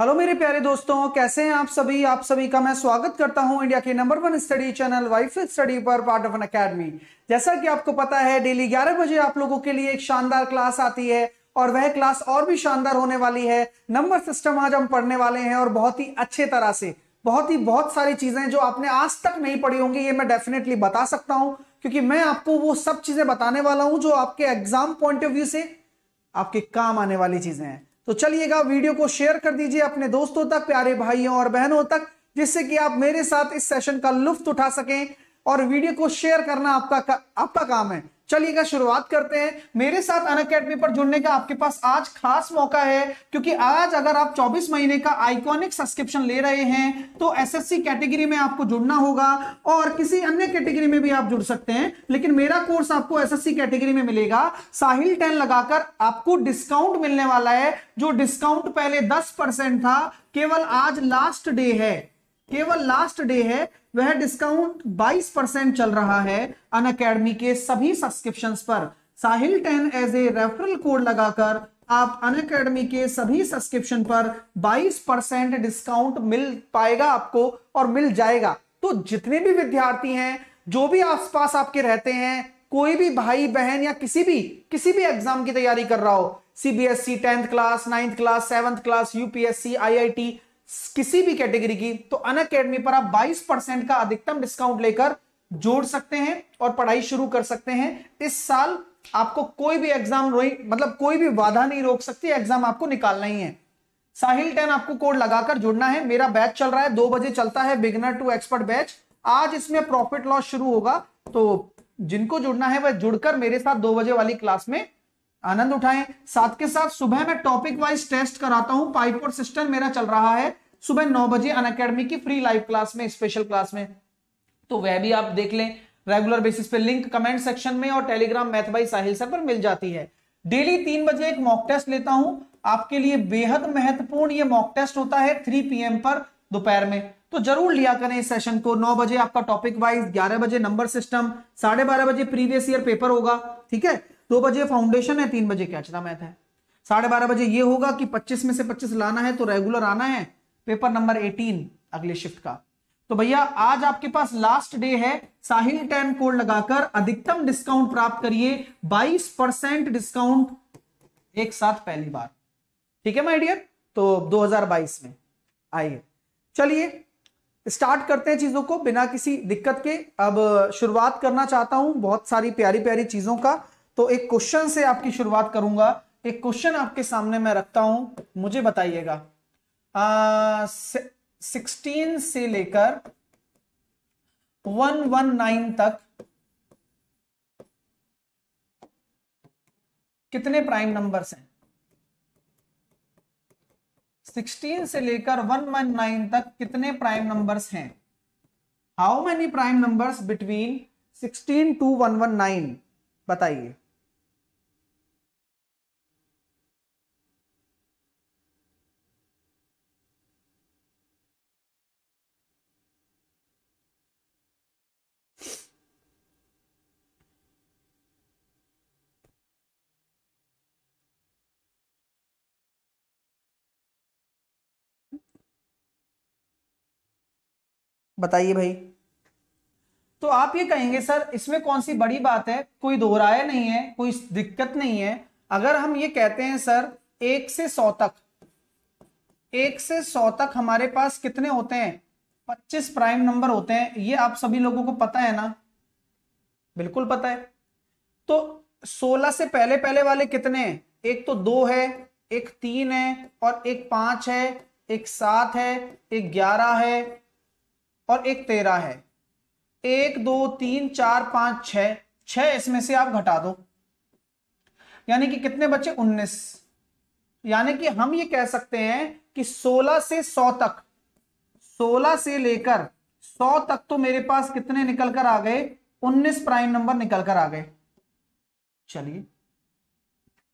Hello मेरे प्यारे दोस्तों कैसे हैं आप सभी आप सभी का मैं स्वागत करता हूं इंडिया के number one study channel Wifistudy पर पार्ट ऑफ एन अकेडमी जैसा कि आपको पता है डेली 11 बजे आप लोगों के लिए एक शानदार क्लास आती है और वह क्लास और भी शानदार होने वाली है नंबर सिस्टम आज हम पढ़ने वाले हैं और बहुत ही अच्छे तरह से बहुत ही बहुत सारी चीजें जो आपने आज तक नहीं पढ़ी होंगी ये मैं डेफिनेटली बता सकता हूं क्योंकि मैं आपको वो सब चीजें बताने वाला हूं जो आपके एग्जाम पॉइंट ऑफ व्यू से आपके काम आने वाली चीजें हैं तो चलिएगा वीडियो को शेयर कर दीजिए अपने दोस्तों तक प्यारे भाइयों और बहनों तक जिससे कि आप मेरे साथ इस सेशन का लुफ्त उठा सकें और वीडियो को शेयर करना आपका आपका काम है चलिएगा शुरुआत करते हैं मेरे साथ अन अकेडमी पर जुड़ने का आपके पास आज खास मौका है क्योंकि आज अगर आप 24 महीने का आइकॉनिक सब्सक्रिप्शन ले रहे हैं तो एसएससी कैटेगरी में आपको जुड़ना होगा और किसी अन्य कैटेगरी में भी आप जुड़ सकते हैं लेकिन मेरा कोर्स आपको एसएससी कैटेगरी में मिलेगा साहिल टेन लगाकर आपको डिस्काउंट मिलने वाला है जो डिस्काउंट पहले दस था केवल आज लास्ट डे है केवल लास्ट डे है वह डिस्काउंट 22 परसेंट चल रहा है अन अकेडमी के सभी सब्सक्रिप्शन पर Sahil ten as a referral code लगाकर आप अन अकेडमी के सभी सब्सक्रिप्शन पर 22 परसेंट डिस्काउंट मिल पाएगा आपको और मिल जाएगा तो जितने भी विद्यार्थी हैं जो भी आसपास आपके रहते हैं कोई भी भाई बहन या किसी भी किसी भी एग्जाम की तैयारी कर रहा हो CBSE tenth class ninth class seventh class UPSC IIT किसी भी कैटेगरी की तो अन अकेडमी पर आप 22 परसेंट का अधिकतम डिस्काउंट लेकर जोड़ सकते हैं और पढ़ाई शुरू कर सकते हैं इस साल आपको कोई भी एग्जाम मतलब कोई भी बाधा नहीं रोक सकती एग्जाम आपको निकालना ही है साहिल टेन आपको कोड लगाकर जुड़ना है मेरा बैच चल रहा है दो बजे चलता है बिगनर टू एक्सपर्ट बैच आज इसमें प्रॉफिट लॉस शुरू होगा तो जिनको जुड़ना है वह जुड़कर मेरे साथ दो बजे वाली क्लास में आनंद उठाएं साथ के साथ सुबह मैं टॉपिक वाइज टेस्ट कराता हूं पाइप और सिस्टम मेरा चल रहा है सुबह नौ बजे अन अकेडमी की फ्री लाइव क्लास में स्पेशल क्लास में तो वह भी आप देख लें रेगुलर बेसिस पे लिंक कमेंट सेक्शन में और टेलीग्राम मैथ भाई साहिल सर पर मिल जाती है डेली तीन बजे एक मॉक टेस्ट लेता हूं आपके लिए बेहद महत्वपूर्ण ये मॉक टेस्ट होता है थ्री पी पर दोपहर में तो जरूर लिया करें इस सेशन को नौ बजे आपका टॉपिक वाइज ग्यारह बजे नंबर सिस्टम साढ़े बारह बजे प्रीवियस ईयर पेपर होगा ठीक है दो बजे फाउंडेशन है तीन बजे कैच मैथ है साढ़े बारह बजे ये होगा कि पच्चीस में से पच्चीस लाना है तो रेगुलर आना है पेपर नंबर एटीन अगले शिफ्ट का तो भैया आज आपके पास लास्ट डे है साहिल टेन कोड लगाकर अधिकतम डिस्काउंट प्राप्त करिए 22 परसेंट डिस्काउंट एक साथ पहली बार ठीक है तो डियर तो 2022 में आइए चलिए स्टार्ट करते हैं चीजों को बिना किसी दिक्कत के अब शुरुआत करना चाहता हूं बहुत सारी प्यारी प्यारी चीजों का तो एक क्वेश्चन से आपकी शुरुआत करूंगा एक क्वेश्चन आपके सामने मैं रखता हूं मुझे बताइएगा सिक्सटीन से लेकर वन वन नाइन तक कितने प्राइम नंबर्स हैं सिक्सटीन से लेकर वन वन नाइन तक कितने प्राइम नंबर्स हैं how many prime numbers between sixteen to one one nine बताइए बताइए भाई तो आप ये कहेंगे सर इसमें कौन सी बड़ी बात है कोई दोहराया नहीं है कोई दिक्कत नहीं है अगर हम ये कहते हैं सर एक से सौ तक एक से सौ तक हमारे पास कितने होते हैं पच्चीस प्राइम नंबर होते हैं ये आप सभी लोगों को पता है ना बिल्कुल पता है तो सोलह से पहले पहले वाले कितने हैं एक तो दो है एक तीन है और एक पांच है एक सात है एक ग्यारह है और एक तेरह है एक दो तीन चार पांच छ छह इसमें से आप घटा दो यानी कि कितने बचे उन्नीस यानी कि हम ये कह सकते हैं कि सोलह से सौ तक सोलह से लेकर सौ तक तो मेरे पास कितने निकल कर आ गए उन्नीस प्राइम नंबर निकल कर आ गए चलिए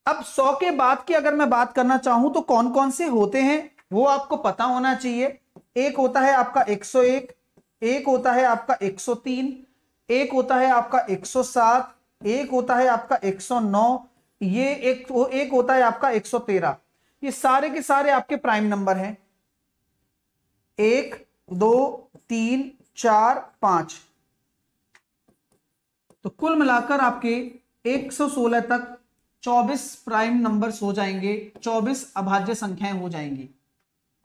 अब सौ के बाद की अगर मैं बात करना चाहूं तो कौन कौन से होते हैं वो आपको पता होना चाहिए एक होता है आपका एक सौ एक एक होता है आपका 103 एक होता है आपका 107 एक होता है आपका 109 ये एक एक होता है आपका 113 ये सारे के सारे आपके प्राइम नंबर हैं एक दो तीन चार पांच तो कुल मिलाकर आपके 116 तक 24 प्राइम नंबर्स हो जाएंगे 24 अभाज्य संख्याएं हो जाएंगी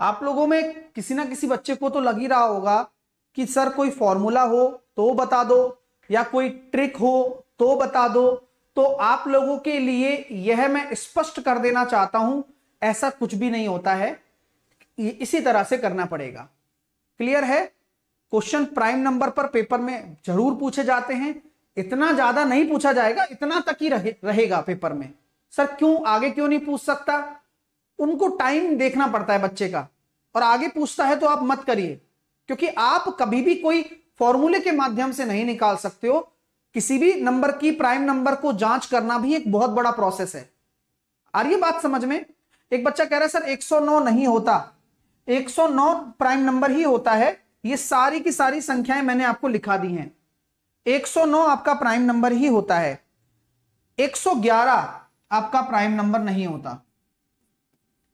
आप लोगों में किसी ना किसी बच्चे को तो लग ही रहा होगा कि सर कोई फॉर्मूला हो तो बता दो या कोई ट्रिक हो तो बता दो तो आप लोगों के लिए यह मैं स्पष्ट कर देना चाहता हूं ऐसा कुछ भी नहीं होता है इसी तरह से करना पड़ेगा क्लियर है क्वेश्चन प्राइम नंबर पर पेपर में जरूर पूछे जाते हैं इतना ज्यादा नहीं पूछा जाएगा इतना तक ही रहे, रहेगा पेपर में सर क्यों आगे क्यों नहीं पूछ सकता उनको टाइम देखना पड़ता है बच्चे का और आगे पूछता है तो आप मत करिए क्योंकि आप कभी भी कोई फॉर्मूले के माध्यम से नहीं निकाल सकते हो किसी भी नंबर की प्राइम नंबर को जांच करना भी एक बहुत बड़ा प्रोसेस है आ रही बात समझ में एक बच्चा कह रहा है सर 109 नहीं होता 109 प्राइम नंबर ही होता है ये सारी की सारी संख्याएं मैंने आपको लिखा दी हैं 109 आपका प्राइम नंबर ही होता है 111 आपका प्राइम नंबर नहीं होता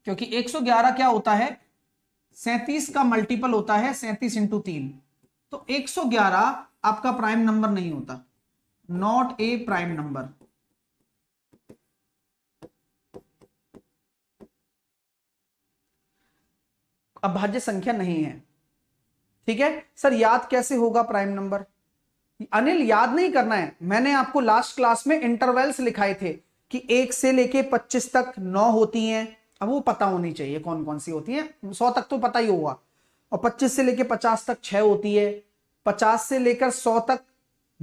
क्योंकि 111 क्या होता है सैतीस का मल्टीपल होता है सैतीस इंटू तीन तो 111 आपका प्राइम नंबर नहीं होता नॉट ए प्राइम नंबर अभाज्य संख्या नहीं है ठीक है सर याद कैसे होगा प्राइम नंबर अनिल याद नहीं करना है मैंने आपको लास्ट क्लास में इंटरवल्स लिखाए थे कि एक से लेके 25 तक नौ होती हैं अब वो पता होनी चाहिए कौन कौन सी होती है सौ तक तो पता ही होगा और पच्चीस से लेकर पचास तक छह होती है पचास से लेकर सौ तक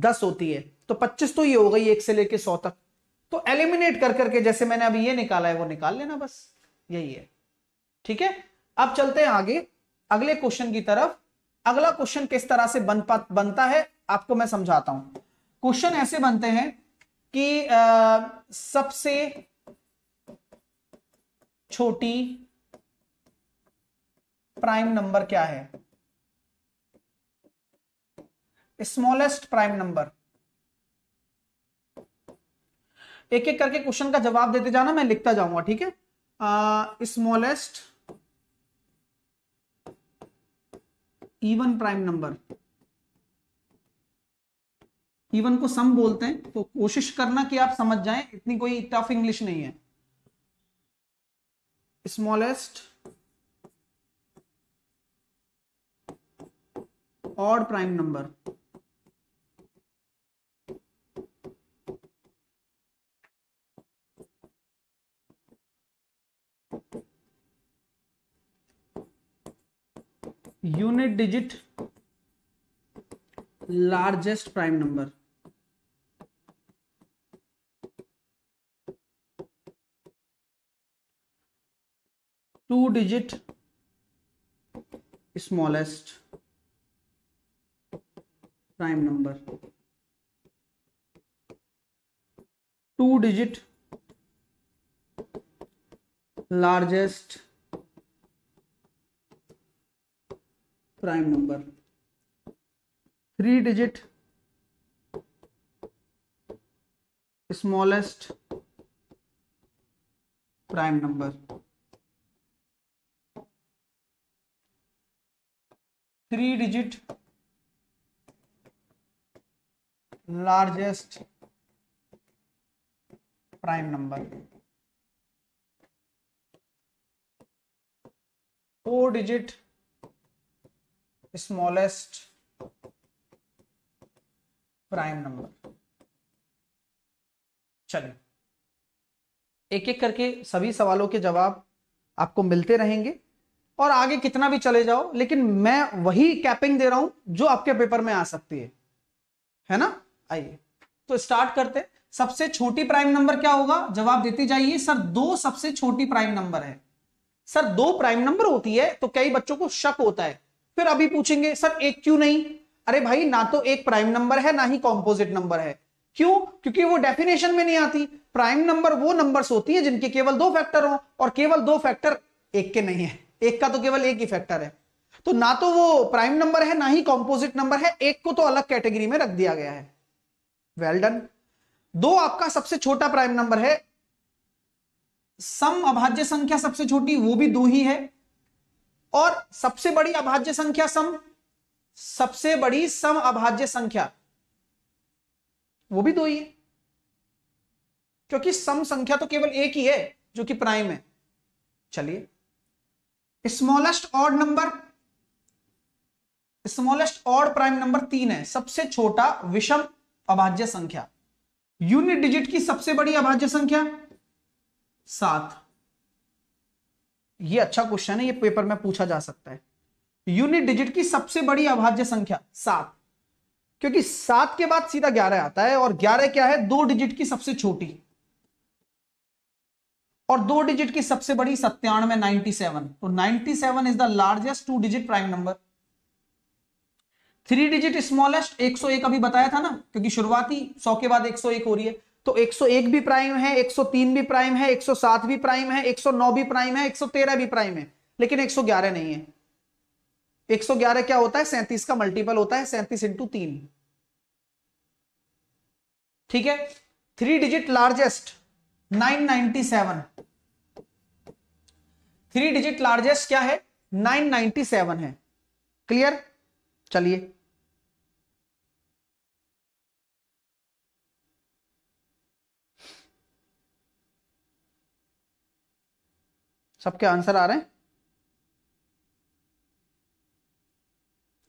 दस होती है तो पच्चीस तो ये हो गई एक से लेकर सौ तक तो एलिमिनेट कर करके जैसे मैंने अभी ये निकाला है वो निकाल लेना बस यही है ठीक है अब चलते हैं आगे अगले क्वेश्चन की तरफ अगला क्वेश्चन किस तरह से बन बनता है आपको मैं समझाता हूं क्वेश्चन ऐसे बनते हैं कि आ, सबसे छोटी प्राइम नंबर क्या है स्मॉलेस्ट प्राइम नंबर एक एक करके क्वेश्चन का जवाब देते जाना मैं लिखता जाऊंगा ठीक है smallest even prime number even को सम बोलते हैं तो कोशिश करना कि आप समझ जाएं इतनी कोई टफ इंग्लिश नहीं है smallest odd prime number unit digit largest prime number two digit smallest prime number two digit largest prime number three digit smallest prime number three digit largest prime number four digit smallest prime number चलिए एक एक करके सभी सवालों के जवाब आपको मिलते रहेंगे और आगे कितना भी चले जाओ लेकिन मैं वही कैपिंग दे रहा हूं जो आपके पेपर में आ सकती है है ना आइए तो स्टार्ट करते सबसे छोटी प्राइम नंबर क्या होगा जवाब देते जाइए सर दो सबसे छोटी प्राइम नंबर है सर दो प्राइम नंबर होती है तो कई बच्चों को शक होता है फिर अभी पूछेंगे सर एक क्यों नहीं अरे भाई ना तो एक प्राइम नंबर है ना ही कॉम्पोजिट नंबर है क्यों क्योंकि वो डेफिनेशन में नहीं आती प्राइम नंबर वो नंबर्स होती है जिनके केवल दो फैक्टर हो और केवल दो फैक्टर एक के नहीं है एक का तो केवल एक ही फैक्टर है तो ना तो वो प्राइम नंबर है ना ही कॉम्पोजिट नंबर है एक को तो अलग कैटेगरी में रख दिया गया है वेल डन दो आपका सबसे छोटा प्राइम नंबर है सम अभाज्य संख्या सबसे छोटी वो भी दो ही है और सबसे बड़ी अभाज्य संख्या सम सबसे बड़ी सम अभाज्य संख्या वो भी दो ही है क्योंकि सम संख्या तो केवल एक ही है जो कि प्राइम है चलिए smallest odd number smallest odd prime number तीन है सबसे छोटा विषम अभाज्य संख्या यूनिट डिजिट की सबसे बड़ी अभाज्य संख्या सात ये अच्छा क्वेश्चन है ये पेपर में पूछा जा सकता है यूनिट डिजिट की सबसे बड़ी अभाज्य संख्या सात क्योंकि सात के बाद सीधा ग्यारह आता है और ग्यारह क्या है दो डिजिट की सबसे छोटी और दो डिजिट की सबसे बड़ी सत्तानवे नाइनटी सेवन तो ninety seven is the largest two digit prime number three digit smallest 101 अभी बताया था ना क्योंकि शुरुआती 100 के बाद 101 हो रही है तो 101 भी प्राइम है 103 भी प्राइम है 107 भी प्राइम है 109 भी प्राइम है 113 भी प्राइम है लेकिन 111 नहीं है 111 क्या होता है सैंतीस का मल्टीपल होता है सैंतीस इंटू तीन ठीक है three digit largest 997 three digit largest क्या है 997 है क्लियर चलिए सबके आंसर आ रहे हैं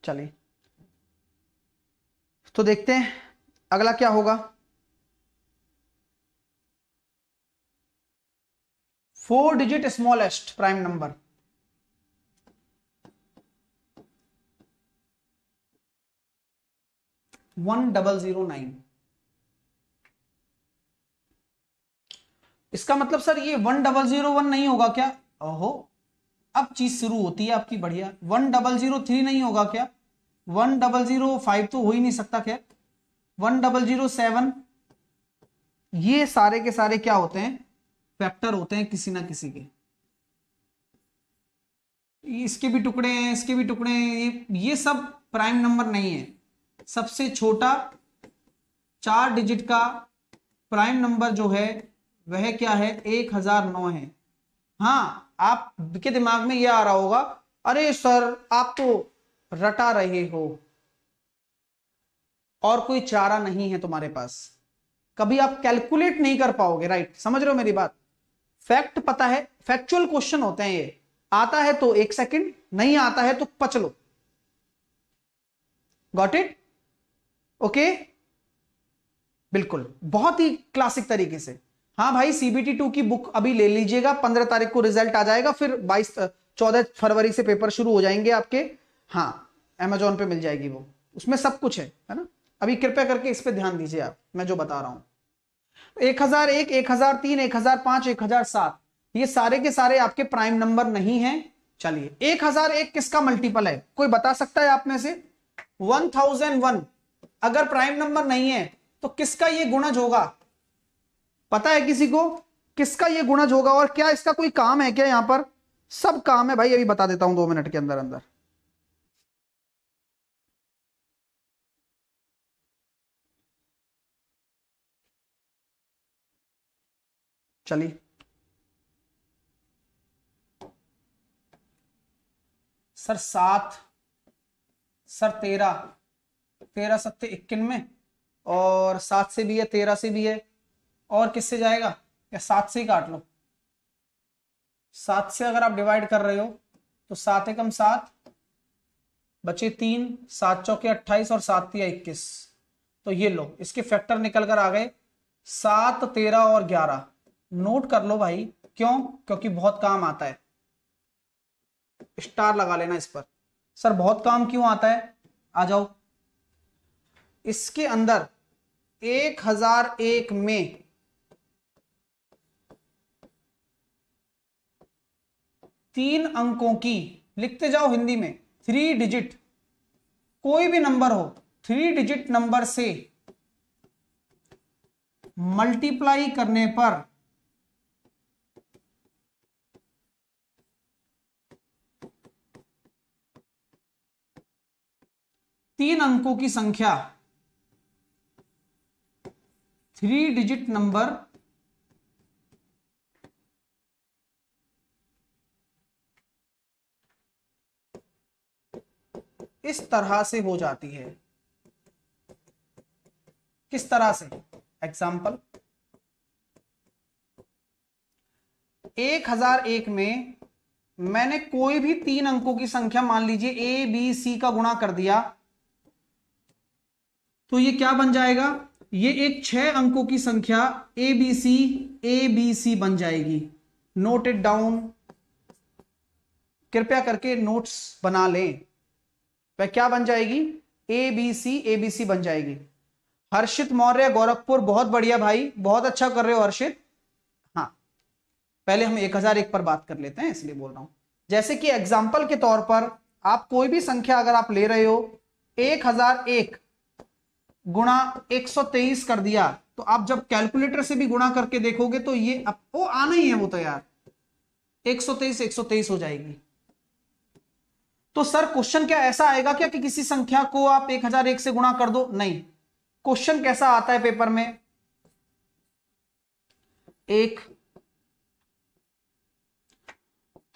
चलिए तो देखते हैं अगला क्या होगा four digit smallest prime number one double zero nine इसका मतलब सर ये वन डबल जीरो वन नहीं होगा क्या ओहो अब चीज शुरू होती है आपकी बढ़िया वन डबल जीरो थ्री नहीं होगा क्या वन डबल जीरो फाइव तो हो ही नहीं सकता क्या वन डबल जीरो सेवन ये सारे के सारे क्या होते हैं फैक्टर होते हैं किसी ना किसी के इसके भी टुकड़े हैं इसके भी टुकड़े हैं ये ये सब प्राइम नंबर नहीं है सबसे छोटा चार डिजिट का प्राइम नंबर जो है वह क्या है एक हजार नौ है हाँ आपके दिमाग में यह आ रहा होगा अरे सर आप तो रटा रहे हो और कोई चारा नहीं है तुम्हारे पास कभी आप कैलकुलेट नहीं कर पाओगे राइट समझ रहे हो मेरी बात फैक्ट पता है फैक्चुअल क्वेश्चन होते हैं ये आता है तो एक सेकंड नहीं आता है तो पच लो गॉट इट ओके बिल्कुल बहुत ही क्लासिक तरीके से हाँ भाई सीबीटी टू की बुक अभी ले लीजिएगा पंद्रह तारीख को रिजल्ट आ जाएगा फिर बाईस चौदह फरवरी से पेपर शुरू हो जाएंगे आपके हाँ एमेजॉन पे मिल जाएगी वो उसमें सब कुछ है है ना अभी कृपया करके इस पर ध्यान दीजिए आप मैं जो बता रहा हूं एक हजार एक एक हजार तीन एक हजार पांच एक हजार सात ये सारे के सारे आपके प्राइम नंबर नहीं है चलिए एक हजार एक किसका मल्टीपल है कोई बता सकता है आप में से वन थाउजेंड वन अगर प्राइम नंबर नहीं है तो किसका ये गुणज होगा पता है किसी को किसका ये गुणज होगा और क्या इसका कोई काम है क्या यहां पर सब काम है भाई अभी बता देता हूं दो मिनट के अंदर अंदर चलिए सर सात सर तेरह तेरह सत्ते इक्यानवे और सात से भी है तेरह से भी है और किससे जाएगा या सात से ही काट लो सात से अगर आप डिवाइड कर रहे हो तो सात एकम सात बचे तीन सात चौके अट्ठाईस और सात या इक्कीस तो ये लो इसके फैक्टर निकल कर आ गए सात तेरह और ग्यारह नोट कर लो भाई क्यों क्योंकि बहुत काम आता है स्टार लगा लेना इस पर सर बहुत काम क्यों आता है आ जाओ इसके अंदर 1001 में तीन अंकों की लिखते जाओ हिंदी में थ्री डिजिट कोई भी नंबर हो थ्री डिजिट नंबर से मल्टीप्लाई करने पर तीन अंकों की संख्या थ्री डिजिट नंबर इस तरह से हो जाती है किस तरह से एग्जाम्पल एक हजार एक में मैंने कोई भी तीन अंकों की संख्या मान लीजिए ए बी सी का गुणा कर दिया तो ये क्या बन जाएगा ये एक छह अंकों की संख्या ए बी सी ए बी सी बन जाएगी नोट इट डाउन कृपया करके नोट्स बना लें वह क्या बन जाएगी ए बी सी ए बी सी बन जाएगी हर्षित मौर्य गोरखपुर बहुत बढ़िया भाई बहुत अच्छा कर रहे हो हर्षित हाँ पहले हम एक हजार एक पर बात कर लेते हैं इसलिए बोल रहा हूं जैसे कि एग्जाम्पल के तौर पर आप कोई भी संख्या अगर आप ले रहे हो एक हजार एक गुणा तेईस कर दिया तो आप जब कैलकुलेटर से भी गुणा करके देखोगे तो ये अब वो आना ही है वो तो यार 123 123 हो जाएगी तो सर क्वेश्चन क्या ऐसा आएगा क्या कि किसी संख्या को आप 1001 से गुणा कर दो नहीं क्वेश्चन कैसा आता है पेपर में एक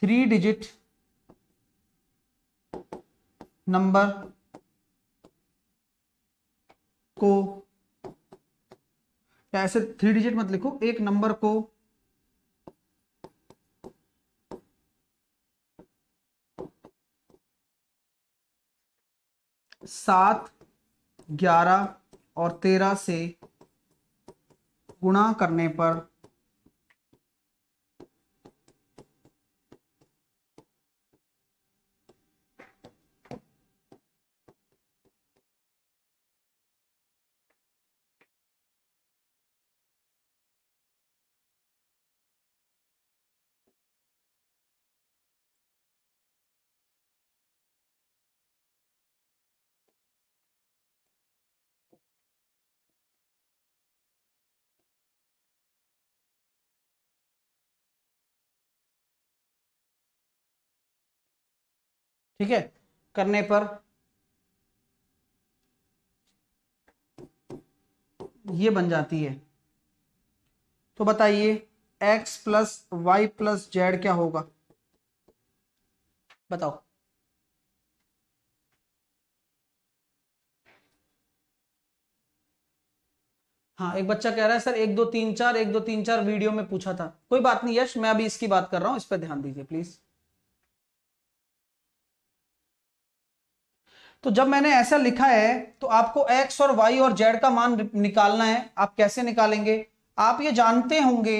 थ्री डिजिट नंबर को या ऐसे थ्री डिजिट मत लिखो एक नंबर को सात ग्यारह और तेरह से गुणा करने पर ठीक है करने पर ये बन जाती है तो बताइए x plus Y plus z क्या होगा बताओ हाँ एक बच्चा कह रहा है सर एक दो तीन चार एक दो तीन चार वीडियो में पूछा था कोई बात नहीं यश मैं अभी इसकी बात कर रहा हूं इस पर ध्यान दीजिए प्लीज तो जब मैंने ऐसा लिखा है तो आपको एक्स और वाई और जेड का मान निकालना है आप कैसे निकालेंगे आप ये जानते होंगे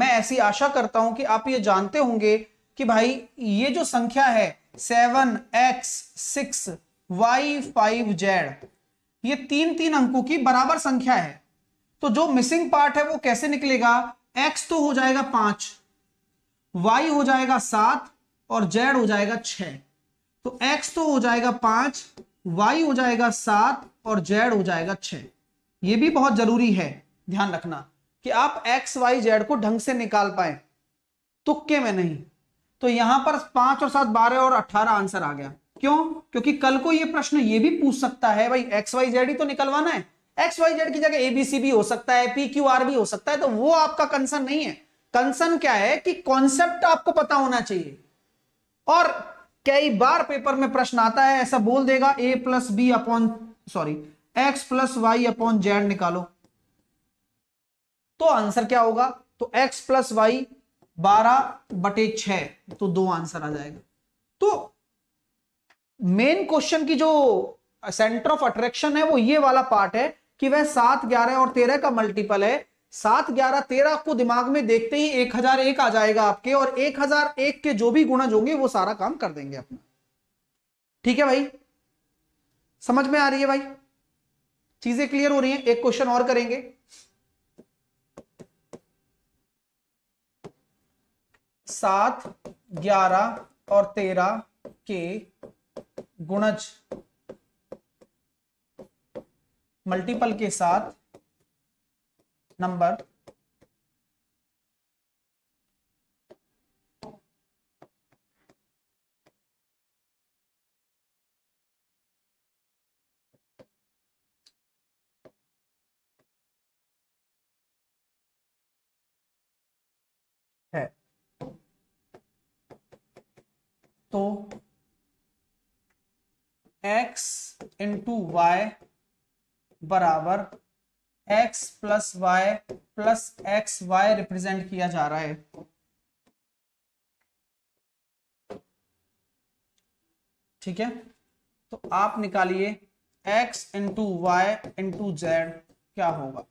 मैं ऐसी आशा करता हूं कि आप ये जानते होंगे कि भाई ये जो संख्या है seven x six y five z ये तीन तीन अंकों की बराबर संख्या है तो जो मिसिंग पार्ट है वो कैसे निकलेगा एक्स तो हो जाएगा पांच वाई हो जाएगा सात और जेड हो जाएगा छ तो एक्स तो हो जाएगा पांच वाई हो जाएगा सात और जेड हो जाएगा छ ये भी बहुत जरूरी है ध्यान रखना कि आप एक्स वाई जेड को ढंग से निकाल पाए तुक्के में नहीं तो यहां पर पांच और सात बारह और अठारह आंसर आ गया क्यों क्योंकि कल को ये प्रश्न ये भी पूछ सकता है भाई एक्स वाई जेड ही तो निकलवाना है एक्स वाई जेड की जगह एबीसी भी हो सकता है पी क्यू आर भी हो सकता है तो वो आपका कंसर्न नहीं है कंसर्न क्या है कि कॉन्सेप्ट आपको पता होना चाहिए और कई बार पेपर में प्रश्न आता है ऐसा बोल देगा a plus b upon sorry x plus y upon z निकालो तो आंसर क्या होगा तो एक्स प्लस वाई बारह बटे छ तो दो आंसर आ जाएगा तो मेन क्वेश्चन की जो सेंटर ऑफ अट्रैक्शन है वो ये वाला पार्ट है कि वह सात ग्यारह और तेरह का मल्टीपल है सात ग्यारह तेरह को दिमाग में देखते ही एक हजार एक आ जाएगा आपके और एक हजार एक के जो भी गुणज होंगे वो सारा काम कर देंगे अपना ठीक है भाई समझ में आ रही है भाई चीजें क्लियर हो रही हैं एक क्वेश्चन और करेंगे सात ग्यारह और तेरह के गुणज मल्टीपल के साथ नंबर है तो x इंटू वाई बराबर x plus Y plus x y represent किया जा रहा है ठीक है तो आप निकालिए x into y into z क्या होगा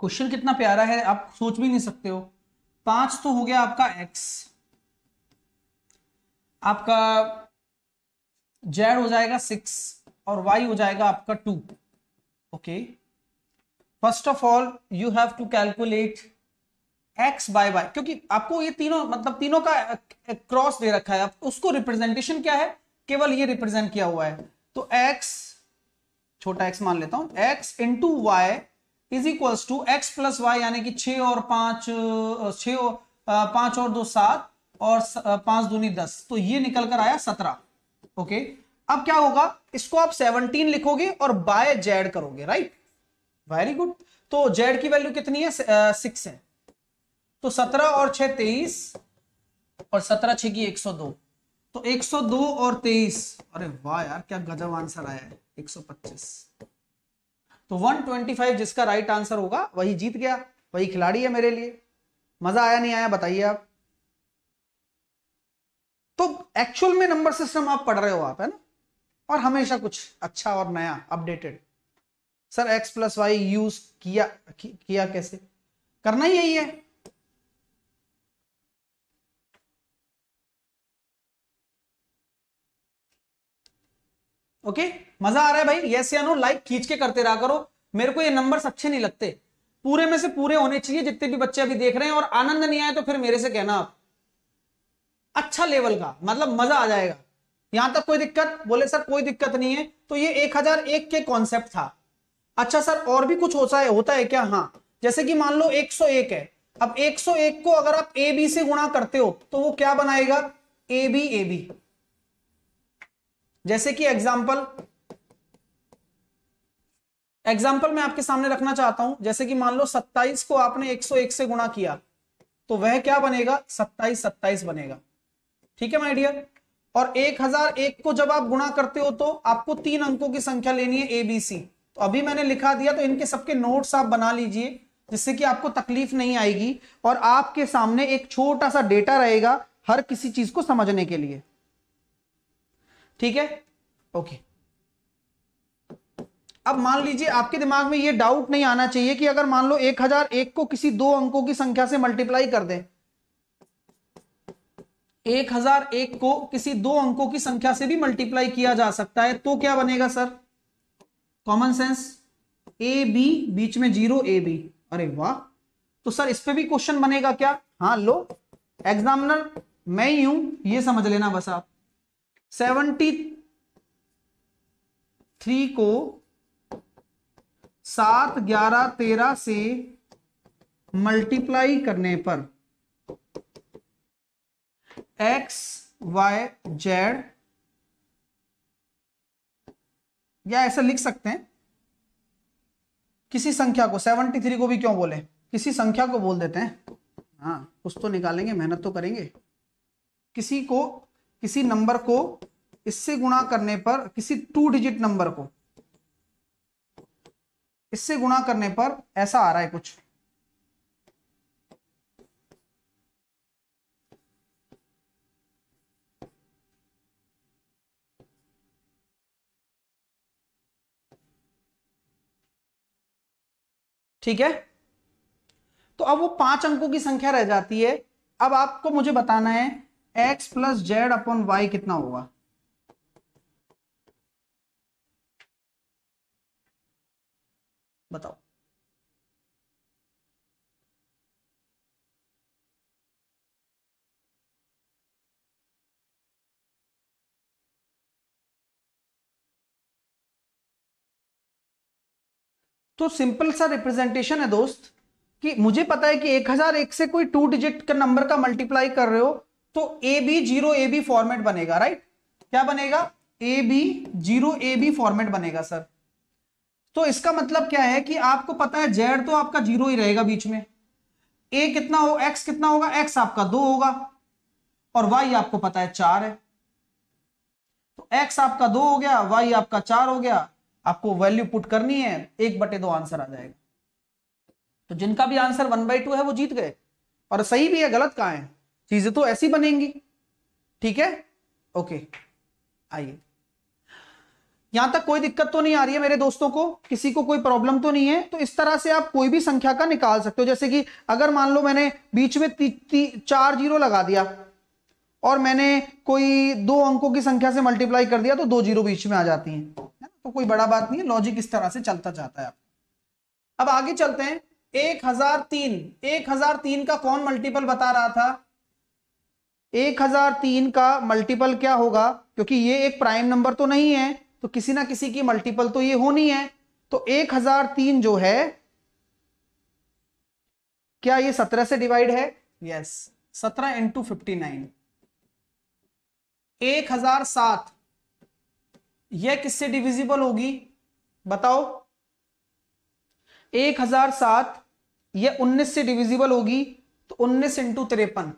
क्वेश्चन कितना प्यारा है आप सोच भी नहीं सकते हो पांच तो हो गया आपका एक्स आपका जेड हो जाएगा सिक्स और वाई हो जाएगा आपका two okay first of all you have to calculate x by by क्योंकि आपको ये तीनों मतलब तीनों का क्रॉस दे रखा है उसको रिप्रेजेंटेशन क्या है केवल ये रिप्रेजेंट किया हुआ है तो एक्स छोटा एक्स मान लेता हूं x into y is equals to x plus y यानी कि छ और पांच छ पांच और दो सात और पांच दूनी दस तो ये निकल कर आया सत्रह ओके अब क्या होगा इसको आप सेवनटीन लिखोगे और बाय जेड करोगे राइट वेरी गुड तो जेड की वैल्यू कितनी है सिक्स है तो सत्रह और छह तेईस और सत्रह छह की एक सौ दो तो एक सौ दो और तेईस अरे वाह यार क्या गजब आंसर आया है एक सौ पच्चीस तो 125 जिसका राइट आंसर होगा वही जीत गया वही खिलाड़ी है मेरे लिए मजा आया नहीं आया बताइए आप तो एक्चुअल में नंबर सिस्टम आप पढ़ रहे हो आप है ना और हमेशा कुछ अच्छा और नया updated sir x plus y use किया कि, किया कैसे करना ही यही है ओके okay? मजा आ रहा है भाई यस या नो लाइक खींच के करते रहा करो मेरे को ये नंबर अच्छे नहीं लगते पूरे में से पूरे होने चाहिए जितने भी बच्चे अभी देख रहे हैं और आनंद नहीं आए तो फिर मेरे से कहना आप अच्छा लेवल का मतलब मजा आ जाएगा यहां तक कोई दिक्कत बोले सर कोई दिक्कत नहीं है तो ये एक हजार एक के कॉन्सेप्ट था अच्छा सर और भी कुछ होता है होता है क्या हाँ जैसे कि मान लो 101 है अब 101 को अगर आप ए बी से गुणा करते हो तो वो क्या बनाएगा ए बी ए बी जैसे कि एग्जाम्पल एग्जाम्पल मैं आपके सामने रखना चाहता हूं जैसे कि मान लो 27 को आपने 101 से गुणा किया तो वह क्या बनेगा 27 27 बनेगा ठीक है माय डियर और 1001 को जब आप गुणा करते हो तो आपको तीन अंकों की संख्या लेनी है एबीसी तो अभी मैंने लिखा दिया तो इनके सबके नोट्स आप बना लीजिए जिससे कि आपको तकलीफ नहीं आएगी और आपके सामने एक छोटा सा डेटा रहेगा हर किसी चीज को समझने के लिए ठीक है ओके अब मान लीजिए आपके दिमाग में यह डाउट नहीं आना चाहिए कि अगर मान लो एक हजार एक को किसी दो अंकों की संख्या से मल्टीप्लाई कर दे एक हजार एक को किसी दो अंकों की संख्या से भी मल्टीप्लाई किया जा सकता है तो क्या बनेगा sir common sense a b बीच में जीरो ए बी अरे वाह तो सर इस पर भी क्वेश्चन बनेगा क्या हाँ लो एग्जामिनर मैं ही हूं ये समझ लेना बस आप सेवेंटी थ्री को सात ग्यारह तेरह से मल्टीप्लाई करने पर एक्स वाई जेड या ऐसा लिख सकते हैं किसी संख्या को सेवनटी थ्री को भी क्यों बोले किसी संख्या को बोल देते हैं हाँ कुछ तो निकालेंगे मेहनत तो करेंगे किसी को किसी नंबर को इससे गुणा करने पर किसी टू डिजिट नंबर को इससे गुणा करने पर ऐसा आ रहा है कुछ ठीक है तो अब वो पांच अंकों की संख्या रह जाती है अब आपको मुझे बताना है x plus z upon y कितना होगा बताओ तो सिंपल सा रिप्रेजेंटेशन है दोस्त कि मुझे पता है कि 1001 से कोई टू डिजिट का नंबर का मल्टीप्लाई कर रहे हो तो a b zero a b format बनेगा राइट क्या बनेगा a b zero a b format बनेगा सर तो इसका मतलब क्या है कि आपको पता है जेड तो आपका जीरो ही रहेगा बीच में ए कितना हो एक्स कितना होगा एक्स आपका दो होगा और वाई आपको पता है चार है तो एक्स आपका दो हो गया वाई आपका चार हो गया आपको वैल्यू पुट करनी है एक बटे दो आंसर आ जाएगा तो जिनका भी आंसर वन बाई टू है वो जीत गए और सही भी है गलत कहा है चीजें तो ऐसी बनेंगी ठीक है ओके आइए यहां तक कोई दिक्कत तो नहीं आ रही है मेरे दोस्तों को किसी को कोई प्रॉब्लम तो नहीं है तो इस तरह से आप कोई भी संख्या का निकाल सकते हो जैसे कि अगर मान लो मैंने बीच में ती, ती, चार जीरो लगा दिया और मैंने कोई दो अंकों की संख्या से मल्टीप्लाई कर दिया तो दो जीरो बीच में आ जाती है तो कोई बड़ा बात नहीं है लॉजिक इस तरह से चलता जाता है अब आगे चलते हैं एक हजार तीन एक हजार तीन का कौन मल्टीपल बता रहा था एक हजार तीन का मल्टीपल क्या होगा क्योंकि ये एक प्राइम नंबर तो नहीं है तो किसी ना किसी की मल्टीपल तो ये होनी है तो एक हजार तीन जो है क्या ये सत्रह से डिवाइड है यस सत्रह इंटू फिफ्टी नाइन एक हजार सात यह किससे डिविजिबल होगी बताओ एक हजार सात यह उन्नीस से डिविजिबल होगी तो उन्नीस इंटू तिरपन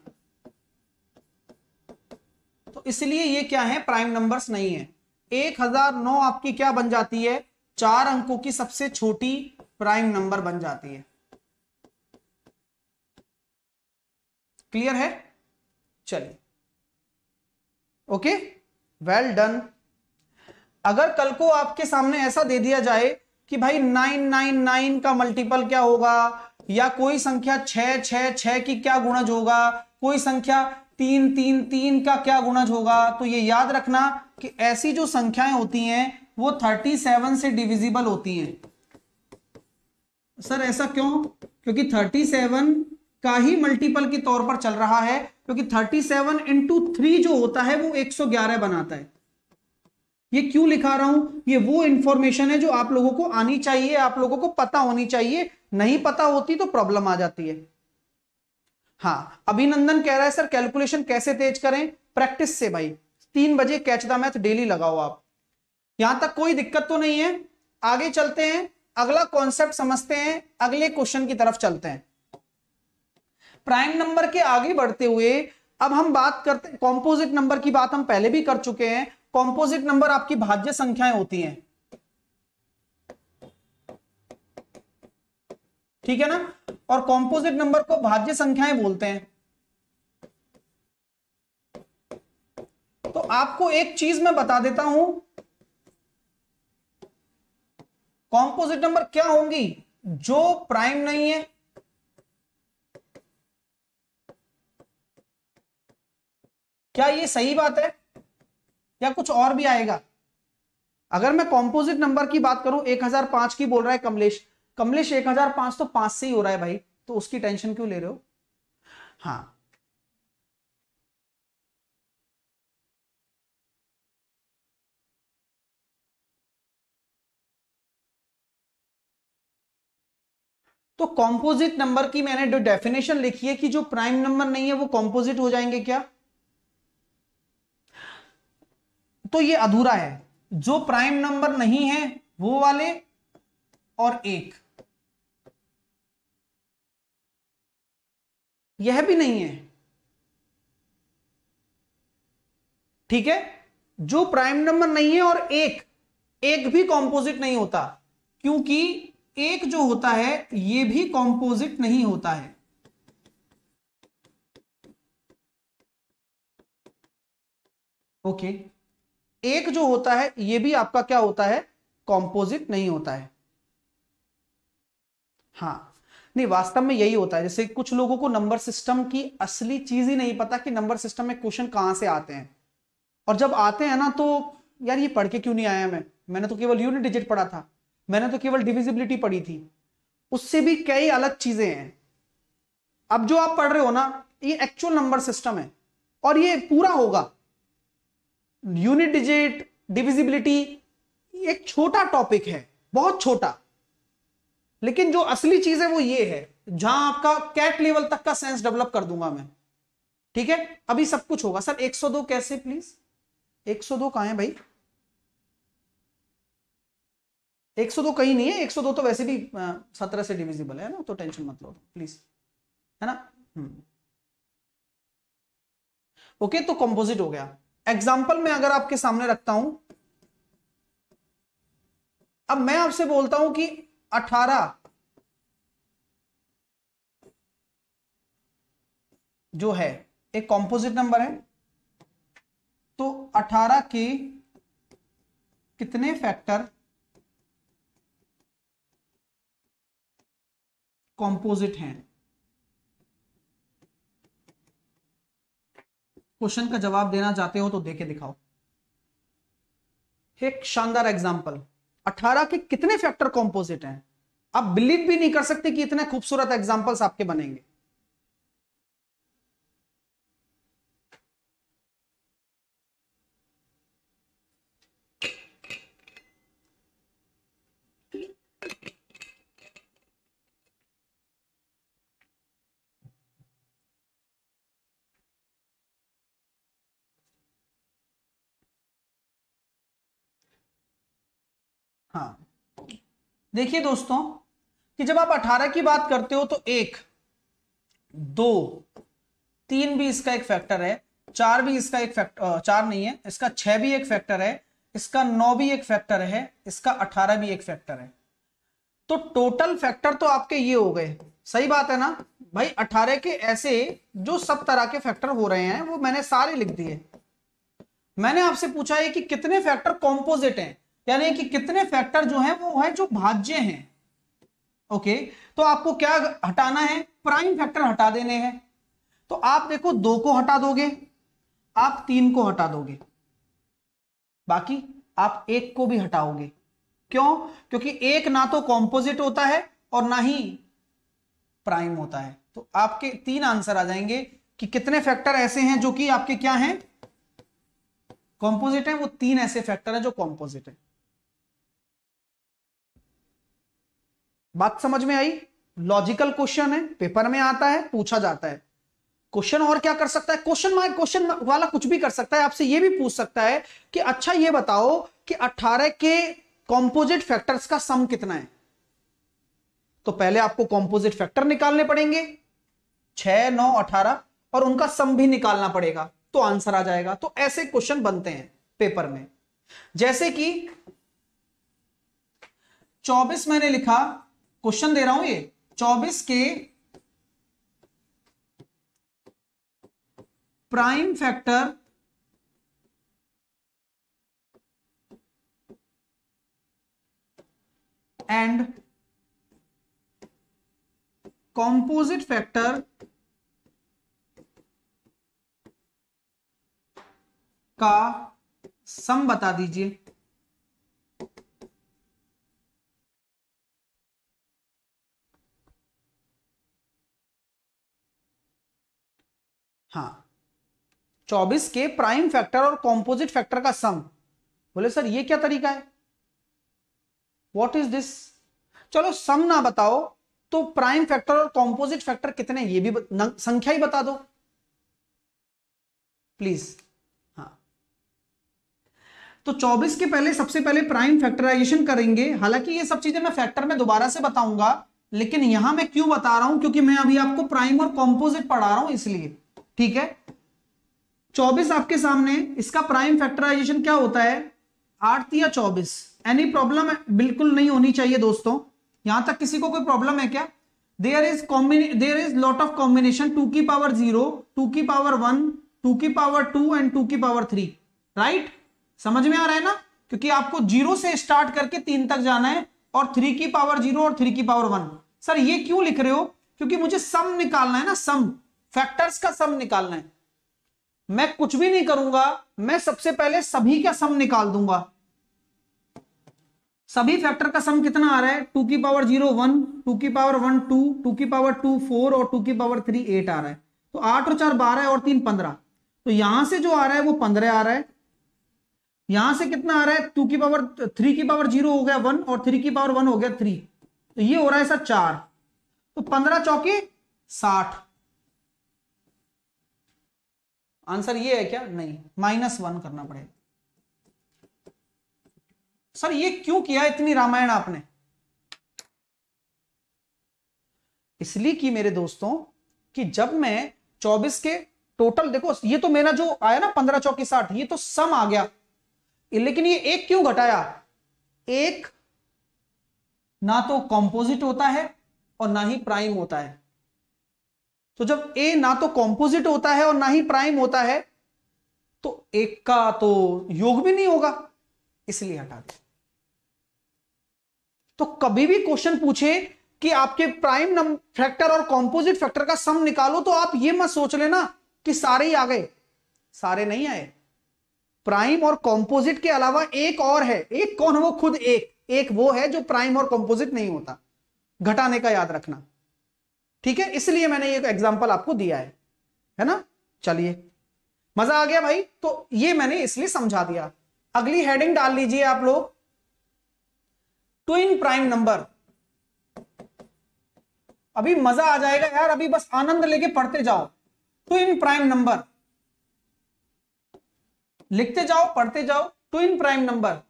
तो इसलिए ये क्या है प्राइम नंबर्स नहीं है एक हजार नौ आपकी क्या बन जाती है चार अंकों की सबसे छोटी प्राइम नंबर बन जाती है क्लियर है चलिए ओके वेल डन अगर कल को आपके सामने ऐसा दे दिया जाए कि भाई नाइन नाइन नाइन का मल्टीपल क्या होगा या कोई संख्या छह छह छह की क्या गुणज होगा कोई संख्या तीन तीन तीन का क्या गुणज होगा तो ये याद रखना कि ऐसी जो संख्याएं होती हैं वो 37 से डिविजिबल होती हैं सर ऐसा क्यों क्योंकि 37 का ही मल्टीपल के तौर पर चल रहा है क्योंकि 37 सेवन इंटू थ्री जो होता है वो 111 बनाता है ये क्यों लिखा रहा हूं ये वो इंफॉर्मेशन है जो आप लोगों को आनी चाहिए आप लोगों को पता होनी चाहिए नहीं पता होती तो प्रॉब्लम आ जाती है हाँ अभिनंदन कह रहा है सर कैलकुलेशन कैसे तेज करें प्रैक्टिस से भाई तीन बजे कैच द मैथ डेली लगाओ आप यहां तक कोई दिक्कत तो नहीं है आगे चलते हैं अगला कॉन्सेप्ट समझते हैं अगले क्वेश्चन की तरफ चलते हैं प्राइम नंबर के आगे बढ़ते हुए अब हम बात करते हैं कॉम्पोजिट नंबर की बात हम पहले भी कर चुके हैं कॉम्पोजिट नंबर आपकी भाज्य संख्याएं होती हैं ठीक है ना और कॉम्पोजिट नंबर को भाज्य संख्याएं बोलते हैं तो आपको एक चीज मैं बता देता हूं कॉम्पोजिट नंबर क्या होंगी जो प्राइम नहीं है क्या ये सही बात है या कुछ और भी आएगा अगर मैं कॉम्पोजिट नंबर की बात करूं 1005 की बोल रहा है कमलेश कमलेश एक हजार पांच तो पांच से ही हो रहा है भाई तो उसकी टेंशन क्यों ले रहे हो हाँ तो कॉम्पोजिट नंबर की मैंने जो डेफिनेशन लिखी है कि जो प्राइम नंबर नहीं है वो कॉम्पोजिट हो जाएंगे क्या तो ये अधूरा है जो प्राइम नंबर नहीं है वो वाले और एक यह भी नहीं है ठीक है जो प्राइम नंबर नहीं है और एक एक भी कॉम्पोजिट नहीं होता क्योंकि एक जो होता है ये भी कॉम्पोजिट नहीं होता है ओके okay. एक जो होता है ये भी आपका क्या होता है कॉम्पोजिट नहीं होता है हाँ नहीं वास्तव में यही होता है जैसे कुछ लोगों को नंबर सिस्टम की असली चीज ही नहीं पता कि नंबर सिस्टम में क्वेश्चन कहाँ से आते हैं और जब आते हैं ना तो यार ये पढ़ के क्यों नहीं आया मैं मैंने तो केवल यूनिट डिजिट पढ़ा था मैंने तो केवल डिविजिबिलिटी पढ़ी थी उससे भी कई अलग चीजें हैं अब जो आप पढ़ रहे हो ना ये एक्चुअल नंबर सिस्टम है और ये पूरा होगा यूनिट डिजिट डिविजिबिलिटी एक छोटा टॉपिक है बहुत छोटा लेकिन जो असली चीज है वो ये है जहां आपका कैट लेवल तक का सेंस डेवलप कर दूंगा मैं ठीक है अभी सब कुछ होगा सर 102 कैसे प्लीज 102 कहां है भाई 102 कहीं नहीं है 102 तो वैसे भी सत्रह से डिविजिबल है ना तो टेंशन मत लो प्लीज है ना हम्म। ओके तो कंपोजिट हो गया एग्जाम्पल में अगर आपके सामने रखता हूं अब मैं आपसे बोलता हूं कि अठारह जो है एक कॉम्पोजिट नंबर है तो अठारह के कितने फैक्टर कॉम्पोजिट हैं क्वेश्चन का जवाब देना चाहते हो तो देखे दिखाओ एक शानदार एग्जांपल 18 के कितने फैक्टर कॉम्पोजिट हैं आप बिलीव भी नहीं कर सकते कि इतने खूबसूरत एग्जाम्पल्स आपके बनेंगे देखिए दोस्तों कि जब आप 18 की बात करते हो तो एक दो तीन भी इसका एक फैक्टर है चार भी इसका एक फैक्टर चार नहीं है इसका छह भी एक फैक्टर है इसका नौ भी एक फैक्टर है इसका अठारह भी एक फैक्टर है तो टोटल फैक्टर तो आपके ये हो गए सही बात है ना भाई अठारह के ऐसे जो सब तरह के फैक्टर हो रहे हैं वो मैंने सारे लिख दिए मैंने आपसे पूछा है कि कितने फैक्टर कॉम्पोजिट हैं हैं कि कितने फैक्टर जो है वो है जो भाज्य हैं ओके तो आपको क्या हटाना है प्राइम फैक्टर हटा देने हैं तो आप देखो दो को हटा दोगे आप तीन को हटा दोगे बाकी आप एक को भी हटाओगे क्यों क्योंकि एक ना तो कॉम्पोजिट होता है और ना ही प्राइम होता है तो आपके तीन आंसर आ जाएंगे कि कितने फैक्टर ऐसे हैं जो कि आपके क्या हैं कॉम्पोजिट है वो तीन ऐसे फैक्टर हैं जो कॉम्पोजिट है बात समझ में आई लॉजिकल क्वेश्चन है पेपर में आता है पूछा जाता है क्वेश्चन और क्या कर सकता है क्वेश्चन मार्क क्वेश्चन वाला कुछ भी कर सकता है आपसे ये भी पूछ सकता है कि अच्छा ये बताओ कि 18 के कॉम्पोजिट फैक्टर्स का सम कितना है तो पहले आपको कॉम्पोजिट फैक्टर निकालने पड़ेंगे छह नौ अठारह और उनका सम भी निकालना पड़ेगा तो आंसर आ जाएगा तो ऐसे क्वेश्चन बनते हैं पेपर में जैसे कि चौबीस मैंने लिखा क्वेश्चन दे रहा हूं ये चौबीस के prime factor and composite factor का सम बता दीजिए हाँ चौबीस के प्राइम फैक्टर और कॉम्पोजिट फैक्टर का सम बोले सर ये क्या तरीका है वॉट इज दिस चलो सम ना बताओ तो प्राइम फैक्टर और कॉम्पोजिट फैक्टर कितने ये भी संख्या ही बता दो प्लीज हाँ तो 24 के पहले सबसे पहले प्राइम फैक्टराइजेशन करेंगे हालांकि ये सब चीजें मैं फैक्टर में दोबारा से बताऊंगा लेकिन यहां मैं क्यों बता रहा हूं क्योंकि मैं अभी आपको प्राइम और कॉम्पोजिट पढ़ा रहा हूं इसलिए ठीक है 24 आपके सामने इसका प्राइम फैक्टराइजेशन क्या होता है आठ या 24 एनी प्रॉब्लम बिल्कुल नहीं होनी चाहिए दोस्तों यहां तक किसी को कोई प्रॉब्लम है क्या there is there is lot of combination two की पावर जीरो टू की पावर वन टू की पावर टू एंड टू की पावर थ्री राइट समझ में आ रहा है ना क्योंकि आपको जीरो से स्टार्ट करके तीन तक जाना है और थ्री की पावर जीरो और थ्री की पावर वन सर ये क्यों लिख रहे हो क्योंकि मुझे सम निकालना है ना सम फैक्टर्स का सम निकालना है मैं कुछ भी नहीं करूंगा मैं सबसे पहले सभी का सम निकाल दूंगा सभी फैक्टर का सम कितना आ रहा है टू की पावर जीरो वन टू की पावर वन टू टू की पावर टू फोर और टू की पावर थ्री एट आ रहा है तो आठ और चार बारह और तीन पंद्रह तो यहां से जो आ रहा है वो पंद्रह आ रहा है यहां से कितना आ रहा है टू की पावर थ्री की पावर जीरो हो गया वन और थ्री की पावर वन हो गया थ्री तो ये हो रहा है सर चार तो पंद्रह चौके साठ आंसर ये है क्या नहीं माइनस वन करना पड़ेगा सर ये क्यों किया इतनी रामायण आपने इसलिए कि मेरे दोस्तों कि जब मैं 24 के टोटल देखो ये तो मेरा जो आया ना पंद्रह चौकी साठ ये तो सम आ गया लेकिन ये एक क्यों घटाया एक ना तो कॉम्पोजिट होता है और ना ही प्राइम होता है तो जब ए ना तो कॉम्पोजिट होता है और ना ही प्राइम होता है तो एक का तो योग भी नहीं होगा इसलिए हटा दे तो कभी भी क्वेश्चन पूछे कि आपके प्राइम फैक्टर और कॉम्पोजिट फैक्टर का सम निकालो तो आप ये मत सोच लेना कि सारे ही आ गए सारे नहीं आए प्राइम और कॉम्पोजिट के अलावा एक और है एक कौन है वो खुद एक एक वो है जो प्राइम और कॉम्पोजिट नहीं होता घटाने का याद रखना ठीक है इसलिए मैंने ये एग्जाम्पल आपको दिया है है ना चलिए मजा आ गया भाई तो ये मैंने इसलिए समझा दिया अगली हेडिंग डाल लीजिए आप लोग ट्विन प्राइम नंबर अभी मजा आ जाएगा यार अभी बस आनंद लेके पढ़ते जाओ ट्विन प्राइम नंबर लिखते जाओ पढ़ते जाओ ट्विन प्राइम नंबर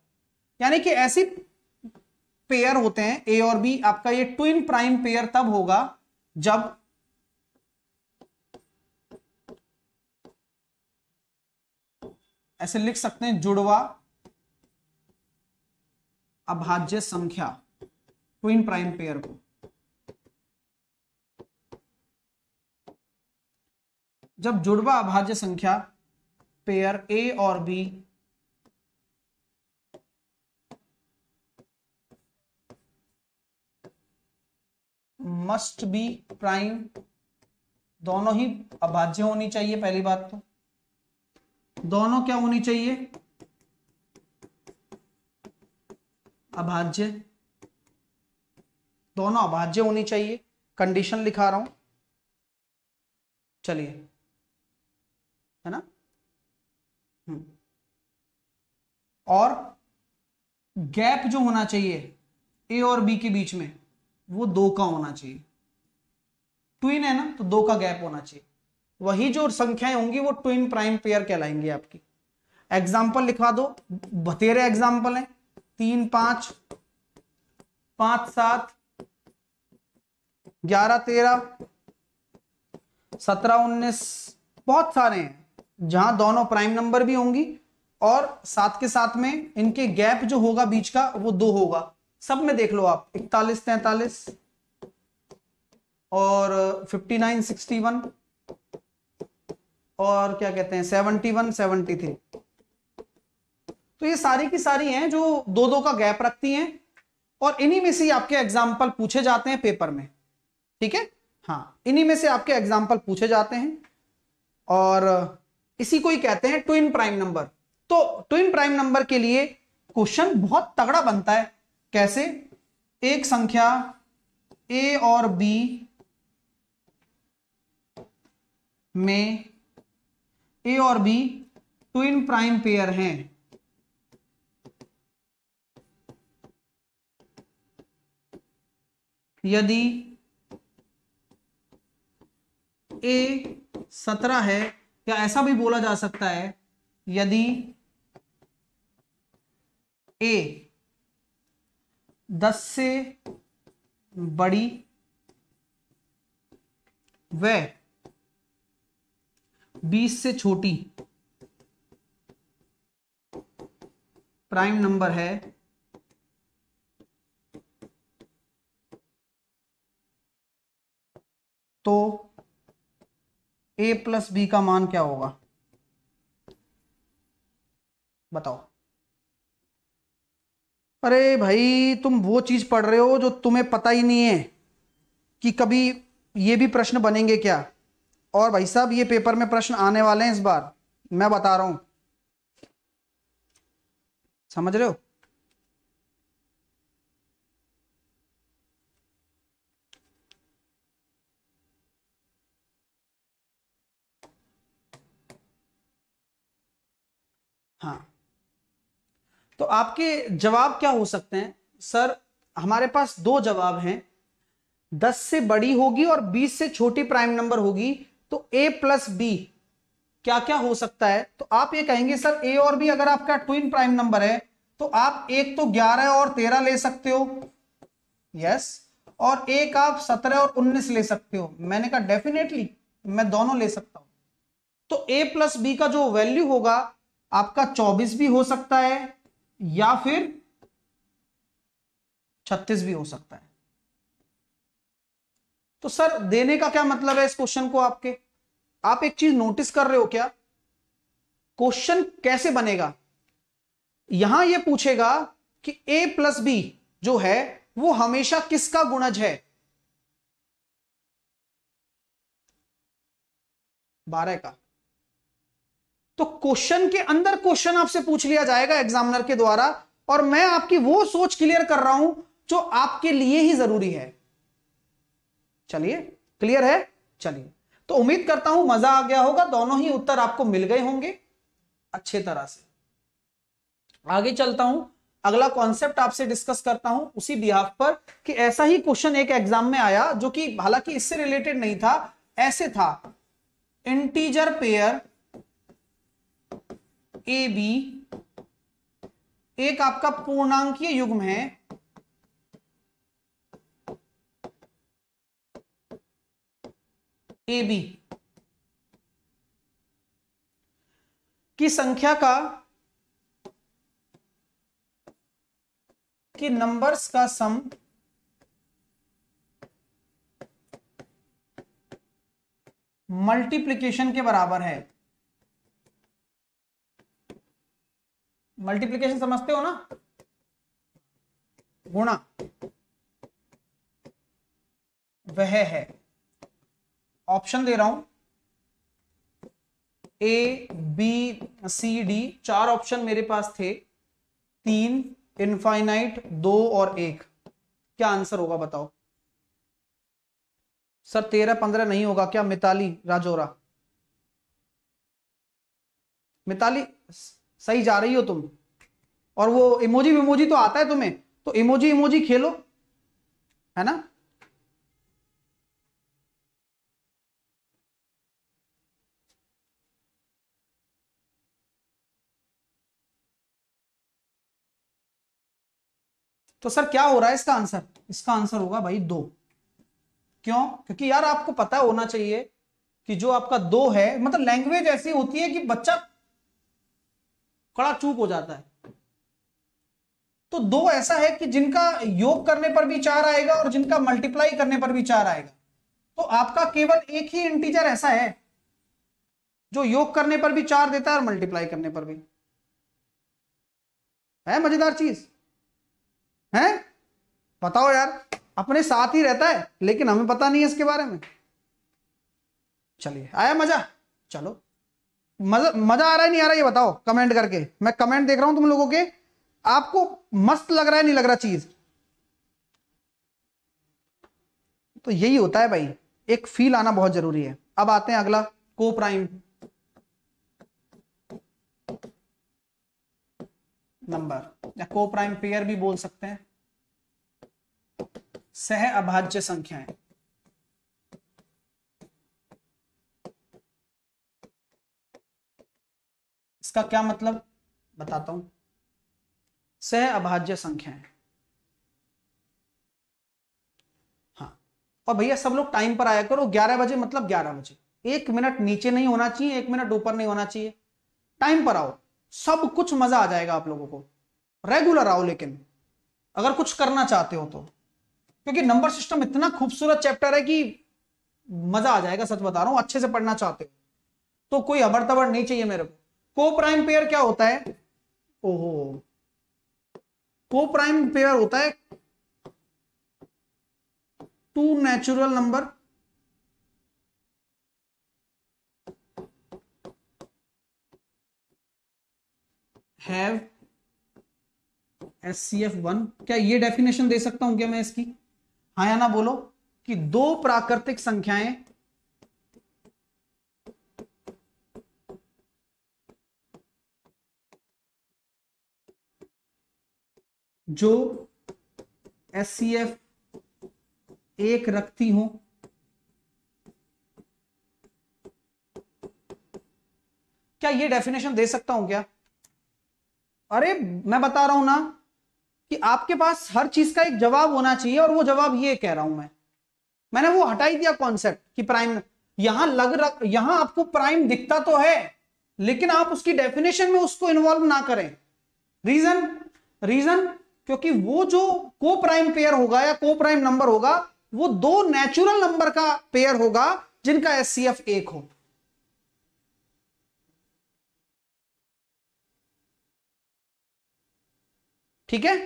यानी कि ऐसी पेयर होते हैं ए और बी आपका ये ट्विन प्राइम पेयर तब होगा जब ऐसे लिख सकते हैं जुड़वा अभाज्य संख्या क्वीन प्राइम पेयर को जब जुड़वा अभाज्य संख्या पेयर ए और बी मस्ट बी प्राइम दोनों ही अभाज्य होनी चाहिए पहली बात तो दोनों क्या होनी चाहिए अभाज्य दोनों अभाज्य होनी चाहिए कंडीशन लिखा रहा हूं चलिए है ना हम्म। और गैप जो होना चाहिए ए और बी के बीच में वो दो का होना चाहिए ट्विन है ना तो दो का गैप होना चाहिए वही जो संख्याएं होंगी वो ट्विन प्राइम पेयर कहलाएंगे आपकी एग्जाम्पल लिखवा दो बतेरे एग्जाम्पल हैं तीन पांच पांच सात ग्यारह तेरह सत्रह उन्नीस बहुत सारे हैं जहां दोनों प्राइम नंबर भी होंगी और साथ के साथ में इनके गैप जो होगा बीच का वो दो होगा सब में देख लो आप इकतालीस तैतालीस और फिफ्टी नाइन सिक्सटी वन और क्या कहते हैं सेवनटी वन सेवनटी थ्री तो ये सारी की सारी हैं जो दो दो का गैप रखती हैं और इन्हीं में से आपके एग्जाम्पल पूछे जाते हैं पेपर में ठीक है हाँ इन्हीं में से आपके एग्जाम्पल पूछे जाते हैं और इसी को ही कहते हैं ट्विन प्राइम नंबर तो ट्विन प्राइम नंबर के लिए क्वेश्चन बहुत तगड़ा बनता है कैसे एक संख्या ए और बी में ए और बी ट्विन प्राइम पेयर हैं यदि ए सत्रह है या ऐसा भी बोला जा सकता है यदि ए दस से बड़ी व बीस से छोटी प्राइम नंबर है तो ए प्लस बी का मान क्या होगा बताओ अरे भाई तुम वो चीज़ पढ़ रहे हो जो तुम्हें पता ही नहीं है कि कभी ये भी प्रश्न बनेंगे क्या और भाई साहब ये पेपर में प्रश्न आने वाले हैं इस बार मैं बता रहा हूं समझ रहे हो हाँ तो आपके जवाब क्या हो सकते हैं सर हमारे पास दो जवाब हैं दस से बड़ी होगी और बीस से छोटी प्राइम नंबर होगी तो ए प्लस बी क्या क्या हो सकता है तो आप ये कहेंगे सर ए और बी अगर आपका ट्विन प्राइम नंबर है तो आप एक तो ग्यारह और तेरह ले सकते हो यस और एक आप सत्रह और उन्नीस ले सकते हो मैंने कहा डेफिनेटली मैं दोनों ले सकता हूं तो ए प्लस बी का जो वैल्यू होगा आपका चौबीस भी हो सकता है या फिर छत्तीस भी हो सकता है तो सर देने का क्या मतलब है इस क्वेश्चन को आपके आप एक चीज नोटिस कर रहे हो क्या क्वेश्चन कैसे बनेगा यहां यह पूछेगा कि a प्लस बी जो है वो हमेशा किसका गुणज है बारह का तो क्वेश्चन के अंदर क्वेश्चन आपसे पूछ लिया जाएगा एग्जामिनर के द्वारा और मैं आपकी वो सोच क्लियर कर रहा हूं जो आपके लिए ही जरूरी है चलिए क्लियर है चलिए तो उम्मीद करता हूं मजा आ गया होगा दोनों ही उत्तर आपको मिल गए होंगे अच्छे तरह से आगे चलता हूं अगला कॉन्सेप्ट आपसे डिस्कस करता हूं उसी बिहाफ पर कि ऐसा ही क्वेश्चन एक एग्जाम में आया जो कि हालांकि इससे रिलेटेड नहीं था ऐसे था इंटीजर पेयर ए बी एक आपका पूर्णांकीय युग्म है ए बी की संख्या का कि नंबर्स का सम मल्टीप्लीकेशन के बराबर है मल्टीप्लीकेशन समझते हो ना गुणा वह है ऑप्शन दे रहा हूं ए बी सी डी चार ऑप्शन मेरे पास थे तीन इनफाइनाइट दो और एक क्या आंसर होगा बताओ सर तेरह पंद्रह नहीं होगा क्या मिताली राजोरा मिताली सही जा रही हो तुम और वो इमोजी विमोजी तो आता है तुम्हें तो इमोजी इमोजी खेलो है ना तो सर क्या हो रहा है इसका आंसर इसका आंसर होगा भाई दो क्यों क्योंकि यार आपको पता होना चाहिए कि जो आपका दो है मतलब लैंग्वेज ऐसी होती है कि बच्चा कड़ा चूक हो जाता है तो दो ऐसा है कि जिनका योग करने पर भी चार आएगा और जिनका मल्टीप्लाई करने पर भी चार आएगा तो आपका केवल एक ही इंटीजर ऐसा है जो योग करने पर भी चार देता है और मल्टीप्लाई करने पर भी है मजेदार चीज है बताओ यार अपने साथ ही रहता है लेकिन हमें पता नहीं है इसके बारे में चलिए आया मजा चलो मजा मजा आ रहा है नहीं आ रहा ये बताओ कमेंट करके मैं कमेंट देख रहा हूं तुम लोगों के आपको मस्त लग रहा है नहीं लग रहा चीज तो यही होता है भाई एक फील आना बहुत जरूरी है अब आते हैं अगला को प्राइम नंबर या को प्राइम पेयर भी बोल सकते हैं सह अभाज्य संख्याएं इसका क्या मतलब बताता हूं सह अभाज्य संख्याएं हाँ और भैया सब लोग टाइम पर आया करो 11 बजे मतलब 11 बजे एक मिनट नीचे नहीं होना चाहिए एक मिनट ऊपर नहीं होना चाहिए टाइम पर आओ सब कुछ मजा आ जाएगा आप लोगों को रेगुलर आओ लेकिन अगर कुछ करना चाहते हो तो क्योंकि नंबर सिस्टम इतना खूबसूरत चैप्टर है कि मजा आ जाएगा सच बता रहा हूं अच्छे से पढ़ना चाहते हो तो कोई अबड़ तबड़ नहीं चाहिए मेरे को को प्राइम पेयर क्या होता है ओहो को प्राइम पेयर होता है two natural number have S C F one क्या ये डेफिनेशन दे सकता हूं क्या मैं इसकी हाँ या ना बोलो कि दो प्राकृतिक संख्याएं जो एस सी एफ एक रखती हो क्या ये डेफिनेशन दे सकता हूं क्या अरे मैं बता रहा हूं ना कि आपके पास हर चीज का एक जवाब होना चाहिए और वो जवाब ये कह रहा हूं मैं मैंने वो हटाई दिया कॉन्सेप्ट कि प्राइम यहां लग रख यहां आपको प्राइम दिखता तो है लेकिन आप उसकी डेफिनेशन में उसको इन्वॉल्व ना करें रीजन रीजन क्योंकि वो जो को प्राइम पेयर होगा या को प्राइम नंबर होगा वो दो नेचुरल नंबर का पेयर होगा जिनका एस सी एफ एक हो ठीक है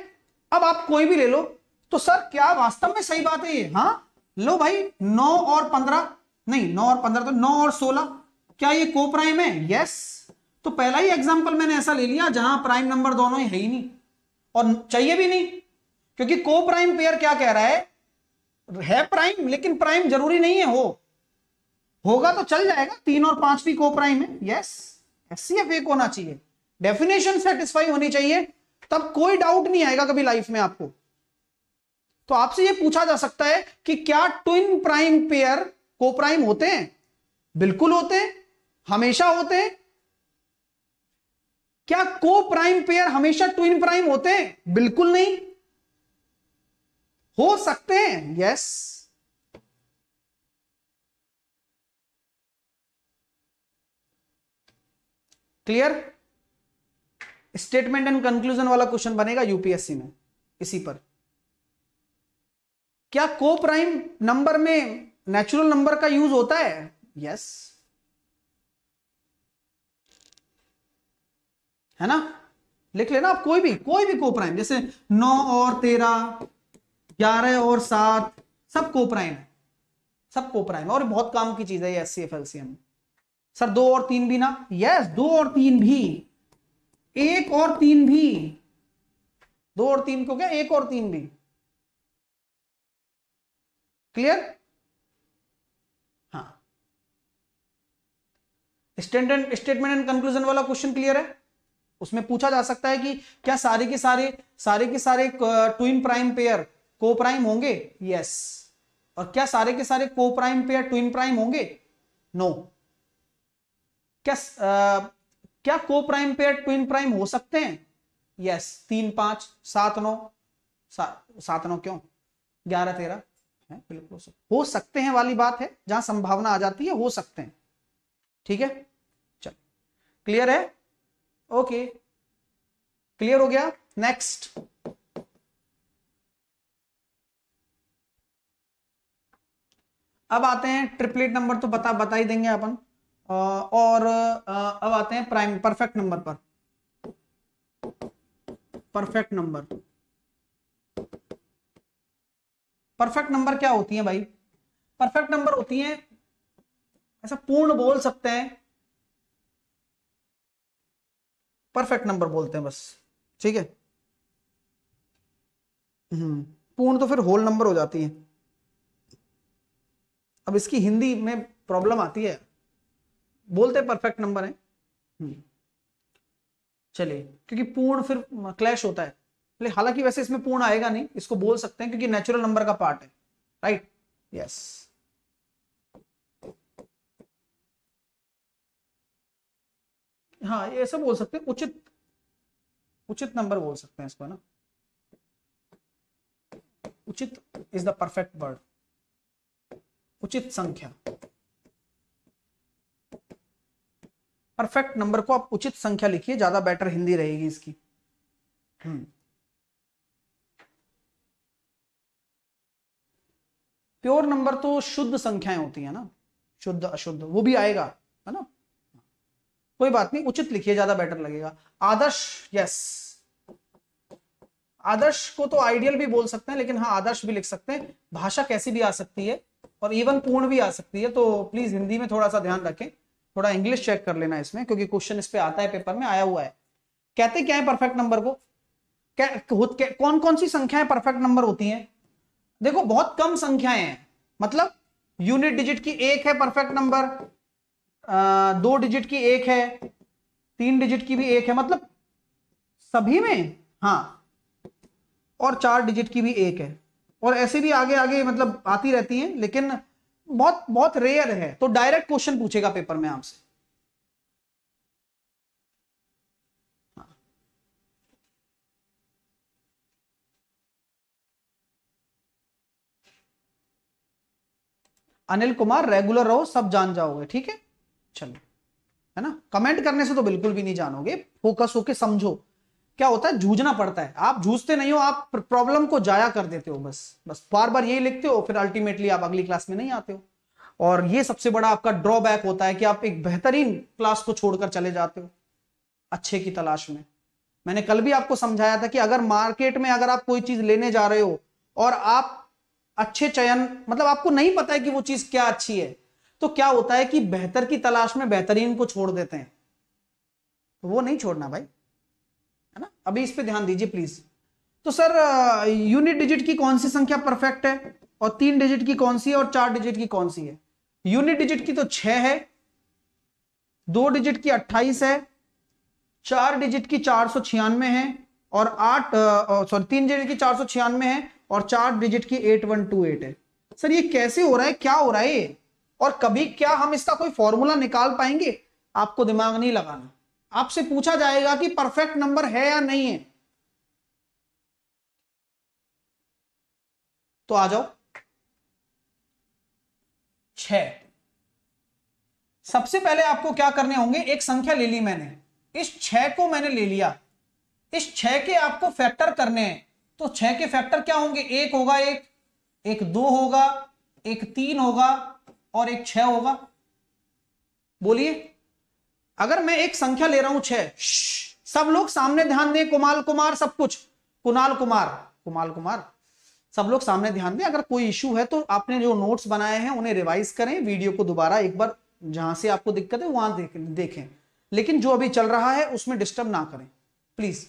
अब आप कोई भी ले लो तो सर क्या वास्तव में सही बात है ये हाँ लो भाई नौ और पंद्रह नहीं नौ और पंद्रह तो नौ और सोलह क्या ये को प्राइम है यस तो पहला ही एग्जाम्पल मैंने ऐसा ले लिया जहां प्राइम नंबर दोनों ही है ही नहीं और चाहिए भी नहीं क्योंकि को प्राइम पेयर क्या कह रहा है है प्राइम लेकिन प्राइम जरूरी नहीं है हो होगा तो चल जाएगा तीन और पांच भी को प्राइम है यस एस एक होना चाहिए डेफिनेशन सेटिस्फाई होनी चाहिए तब कोई डाउट नहीं आएगा कभी लाइफ में आपको तो आपसे यह पूछा जा सकता है कि क्या ट्विन प्राइम पेयर को प्राइम होते हैं बिल्कुल होते हैं हमेशा होते हैं क्या को प्राइम पेयर हमेशा ट्विन प्राइम होते हैं बिल्कुल नहीं हो सकते हैं yes clear statement and conclusion वाला क्वेश्चन बनेगा यूपीएससी में इसी पर क्या को प्राइम नंबर में नेचुरल नंबर का यूज होता है यस yes. है ना लिख लेना आप कोई भी कोई भी कोप्राइम जैसे नौ और तेरह ग्यारह और सात सब कोप्राइम है सब कोप्राइम और बहुत काम की चीज है ये S C F L C M sir दो और तीन भी ना यस दो और तीन भी एक और तीन भी दो और तीन को क्या एक और तीन भी क्लियर हाँ स्टेटमेंट एंड कंक्लूजन वाला क्वेश्चन क्लियर है उसमें पूछा जा सकता है कि क्या सारे के सारे सारे के सारे ट्विन प्राइम पेयर को प्राइम होंगे यस और क्या सारे के सारे को प्राइम पेयर ट्विन प्राइम होंगे नो क्या क्या को प्राइम पेयर ट्विन प्राइम हो सकते हैं यस तीन पांच सात नौ सात नौ क्यों ग्यारह तेरह है बिल्कुल हो सकते हैं वाली बात है जहां संभावना आ जाती है हो सकते हैं ठीक है चलो क्लियर है ओके क्लियर हो गया नेक्स्ट अब आते हैं ट्रिपलेट नंबर तो बता बता ही देंगे अपन और अब आते हैं प्राइम परफेक्ट नंबर पर परफेक्ट नंबर परफेक्ट नंबर क्या होती है भाई परफेक्ट नंबर होती है ऐसा पूर्ण बोल सकते हैं परफेक्ट नंबर बोलते हैं बस ठीक है हम्म। पूर्ण तो फिर होल नंबर हो जाती है अब इसकी हिंदी में प्रॉब्लम आती है बोलते परफेक्ट नंबर है चलिए क्योंकि पूर्ण फिर क्लैश होता है हालांकि वैसे इसमें पूर्ण आएगा नहीं इसको बोल सकते हैं क्योंकि नेचुरल नंबर का पार्ट है राइट यस yes. हाँ ऐसा बोल सकते हैं उचित उचित नंबर बोल सकते हैं इसको ना उचित इज द परफेक्ट वर्ड उचित संख्या परफेक्ट नंबर को आप उचित संख्या लिखिए ज्यादा बेटर हिंदी रहेगी इसकी प्योर हम्म। नंबर तो शुद्ध संख्याएं होती है ना शुद्ध अशुद्ध वो भी आएगा है ना कोई बात नहीं उचित लिखिए ज्यादा बेटर लगेगा आदर्श यस आदर्श को तो आइडियल भी बोल सकते हैं लेकिन हाँ आदर्श भी लिख सकते हैं भाषा कैसी भी आ सकती है और इवन पूर्ण भी आ सकती है तो प्लीज हिंदी में थोड़ा सा ध्यान रखें थोड़ा इंग्लिश चेक कर लेना इसमें क्योंकि क्वेश्चन इस पे आता है पेपर में आया हुआ है कहते क्या है परफेक्ट नंबर को क्या, क्या कौन कौन सी संख्याएं परफेक्ट नंबर होती हैं देखो बहुत कम संख्याएं हैं मतलब यूनिट डिजिट की एक है परफेक्ट नंबर दो डिजिट की एक है तीन डिजिट की भी एक है मतलब सभी में हाँ और चार डिजिट की भी एक है और ऐसे भी आगे आगे मतलब आती रहती हैं लेकिन बहुत बहुत रेयर है तो डायरेक्ट क्वेश्चन पूछेगा पेपर में आपसे अनिल कुमार रेगुलर रहो सब जान जाओगे ठीक है चलो है ना कमेंट करने से तो बिल्कुल भी नहीं जानोगे फोकस होके समझो क्या होता है जूझना पड़ता है आप जूझते नहीं हो आप प्रॉब्लम को जाया कर देते हो बस बस बार बार यही लिखते हो फिर अल्टीमेटली आप अगली क्लास में नहीं आते हो और ये सबसे बड़ा आपका ड्रॉबैक होता है कि आप एक बेहतरीन क्लास को छोड़कर चले जाते हो अच्छे की तलाश में मैंने कल भी आपको समझाया था कि अगर मार्केट में अगर आप कोई चीज लेने जा रहे हो और आप अच्छे चयन मतलब आपको नहीं पता है कि वो चीज क्या अच्छी है तो क्या होता है कि बेहतर की तलाश में बेहतरीन को छोड़ देते हैं तो वो नहीं छोड़ना भाई है ना अभी इस पे ध्यान दीजिए प्लीज तो सर यूनिट डिजिट की कौन सी संख्या परफेक्ट है और तीन डिजिट की कौन सी है और चार डिजिट की कौन सी है यूनिट डिजिट की तो छह है दो डिजिट की अट्ठाईस है चार डिजिट की चार सौ छियानवे है और आठ सॉरी तीन डिजिट की चार सौ छियानवे है और चार डिजिट की एट वन टू एट है सर ये कैसे हो रहा है क्या हो रहा है ये और कभी क्या हम इसका कोई फॉर्मूला निकाल पाएंगे आपको दिमाग नहीं लगाना आपसे पूछा जाएगा कि परफेक्ट नंबर है या नहीं है तो आ जाओ छ सबसे पहले आपको क्या करने होंगे एक संख्या ले ली मैंने इस छह को मैंने ले लिया इस छह के आपको फैक्टर करने हैं तो छह के फैक्टर क्या होंगे एक होगा एक एक दो होगा एक तीन होगा और एक छह होगा बोलिए अगर मैं एक संख्या ले रहा हूं छह सब लोग सामने ध्यान दें कुमाल कुमार सब कुछ कुणाल कुमार कुमाल कुमार सब लोग सामने ध्यान दें अगर कोई इश्यू है तो आपने जो नोट्स बनाए हैं उन्हें रिवाइज करें वीडियो को दोबारा एक बार जहां से आपको दिक्कत है वहां देखें लेकिन जो अभी चल रहा है उसमें डिस्टर्ब ना करें प्लीज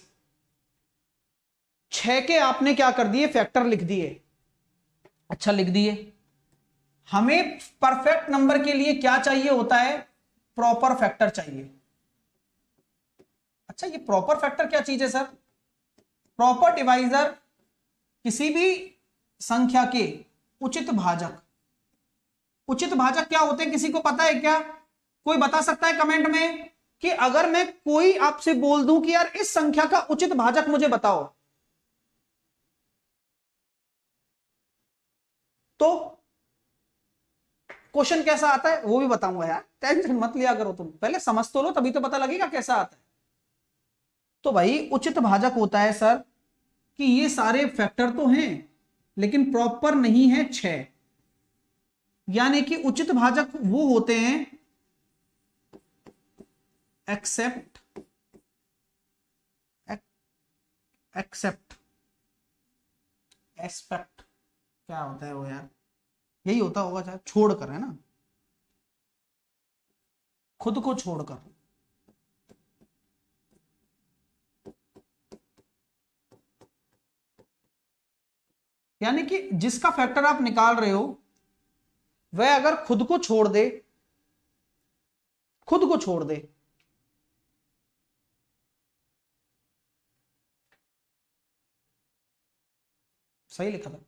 छह के आपने क्या कर दिए फैक्टर लिख दिए अच्छा लिख दिए हमें परफेक्ट नंबर के लिए क्या चाहिए होता है प्रॉपर फैक्टर चाहिए अच्छा ये प्रॉपर फैक्टर क्या चीज है सर प्रॉपर डिवाइजर किसी भी संख्या के उचित भाजक उचित भाजक क्या होते हैं किसी को पता है क्या कोई बता सकता है कमेंट में कि अगर मैं कोई आपसे बोल दूं कि यार इस संख्या का उचित भाजक मुझे बताओ तो क्वेश्चन कैसा आता है वो भी बताऊंगा यार टेंशन मत लिया करो तुम पहले समझ तो लो तभी तो पता लगेगा कैसा आता है तो भाई उचित भाजक होता है सर कि ये सारे फैक्टर तो हैं लेकिन प्रॉपर नहीं है छ यानी कि उचित भाजक वो होते हैं एक्सेप्ट एक्सेप्ट एस्पेक्ट क्या होता है वो यार यही होता होगा चाहे छोड़ कर है ना खुद को छोड़कर यानी कि जिसका फैक्टर आप निकाल रहे हो वह अगर खुद को छोड़ दे खुद को छोड़ दे सही लिखा था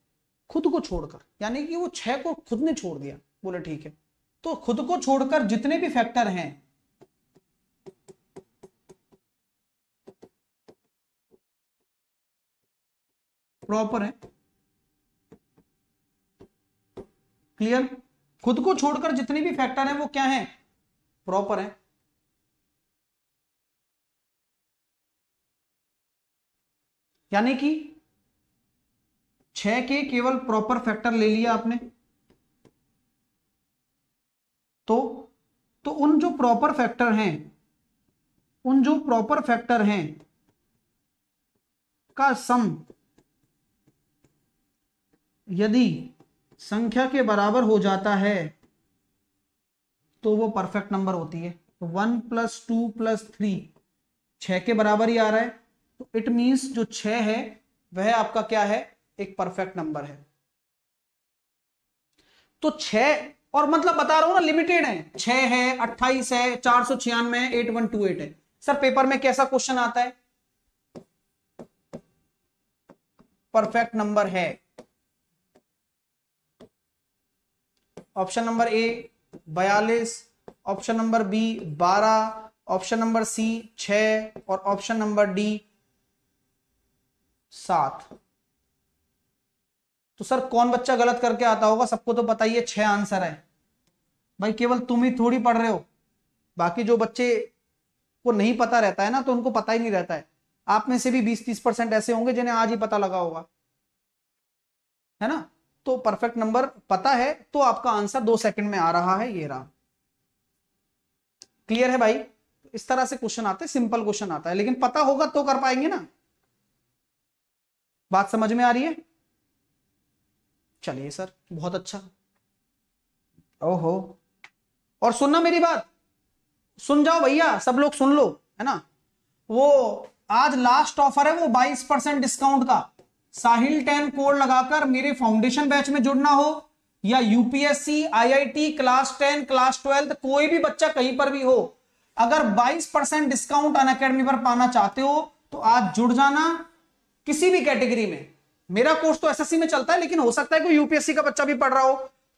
खुद को छोड़कर यानी कि वो छह को खुद ने छोड़ दिया बोले ठीक है तो खुद को छोड़कर जितने भी फैक्टर हैं प्रॉपर है क्लियर खुद को छोड़कर जितने भी फैक्टर हैं वो क्या हैं प्रॉपर है यानी कि छह के केवल प्रॉपर फैक्टर ले लिया आपने तो तो उन जो प्रॉपर फैक्टर हैं उन जो प्रॉपर फैक्टर हैं का सम यदि संख्या के बराबर हो जाता है तो वो परफेक्ट नंबर होती है तो one plus two plus three छ के बराबर ही आ रहा है तो इट मीन्स जो छ है वह आपका क्या है एक परफेक्ट नंबर है तो छ और मतलब बता रहा हूं ना लिमिटेड है छह है अट्ठाईस है चार सौ छियानवे है एट वन टू एट है सर पेपर में कैसा क्वेश्चन आता है परफेक्ट नंबर है ऑप्शन नंबर ए बयालीस ऑप्शन नंबर बी बारह ऑप्शन नंबर सी छ और ऑप्शन नंबर डी सात तो सर कौन बच्चा गलत करके आता होगा सबको तो पता ही है छह आंसर है भाई केवल तुम ही थोड़ी पढ़ रहे हो बाकी जो बच्चे को नहीं पता रहता है ना तो उनको पता ही नहीं रहता है आप में से भी बीस तीस परसेंट ऐसे होंगे जिन्हें आज ही पता लगा होगा है ना तो परफेक्ट नंबर पता है तो आपका आंसर दो सेकंड में आ रहा है ये रहा क्लियर है भाई इस तरह से क्वेश्चन आते हैं सिंपल क्वेश्चन आता है लेकिन पता होगा तो कर पाएंगे ना बात समझ में आ रही है चलिए सर बहुत अच्छा ओहो और सुनना मेरी बात सुन जाओ भैया सब लोग सुन लो है ना वो आज लास्ट ऑफर है वो 22 परसेंट डिस्काउंट का साहिल टेन कोड लगाकर मेरे फाउंडेशन बैच में जुड़ना हो या UPSC IIT class ten class twelfth कोई भी बच्चा कहीं पर भी हो अगर 22 परसेंट डिस्काउंट अन अकेडमी पर पाना चाहते हो तो आज जुड़ जाना किसी भी कैटेगरी में मेरा कोर्स तो एसएससी में चलता है लेकिन हो सकता है कोई यूपीएससी का बच्चा भी पढ़ रहा हो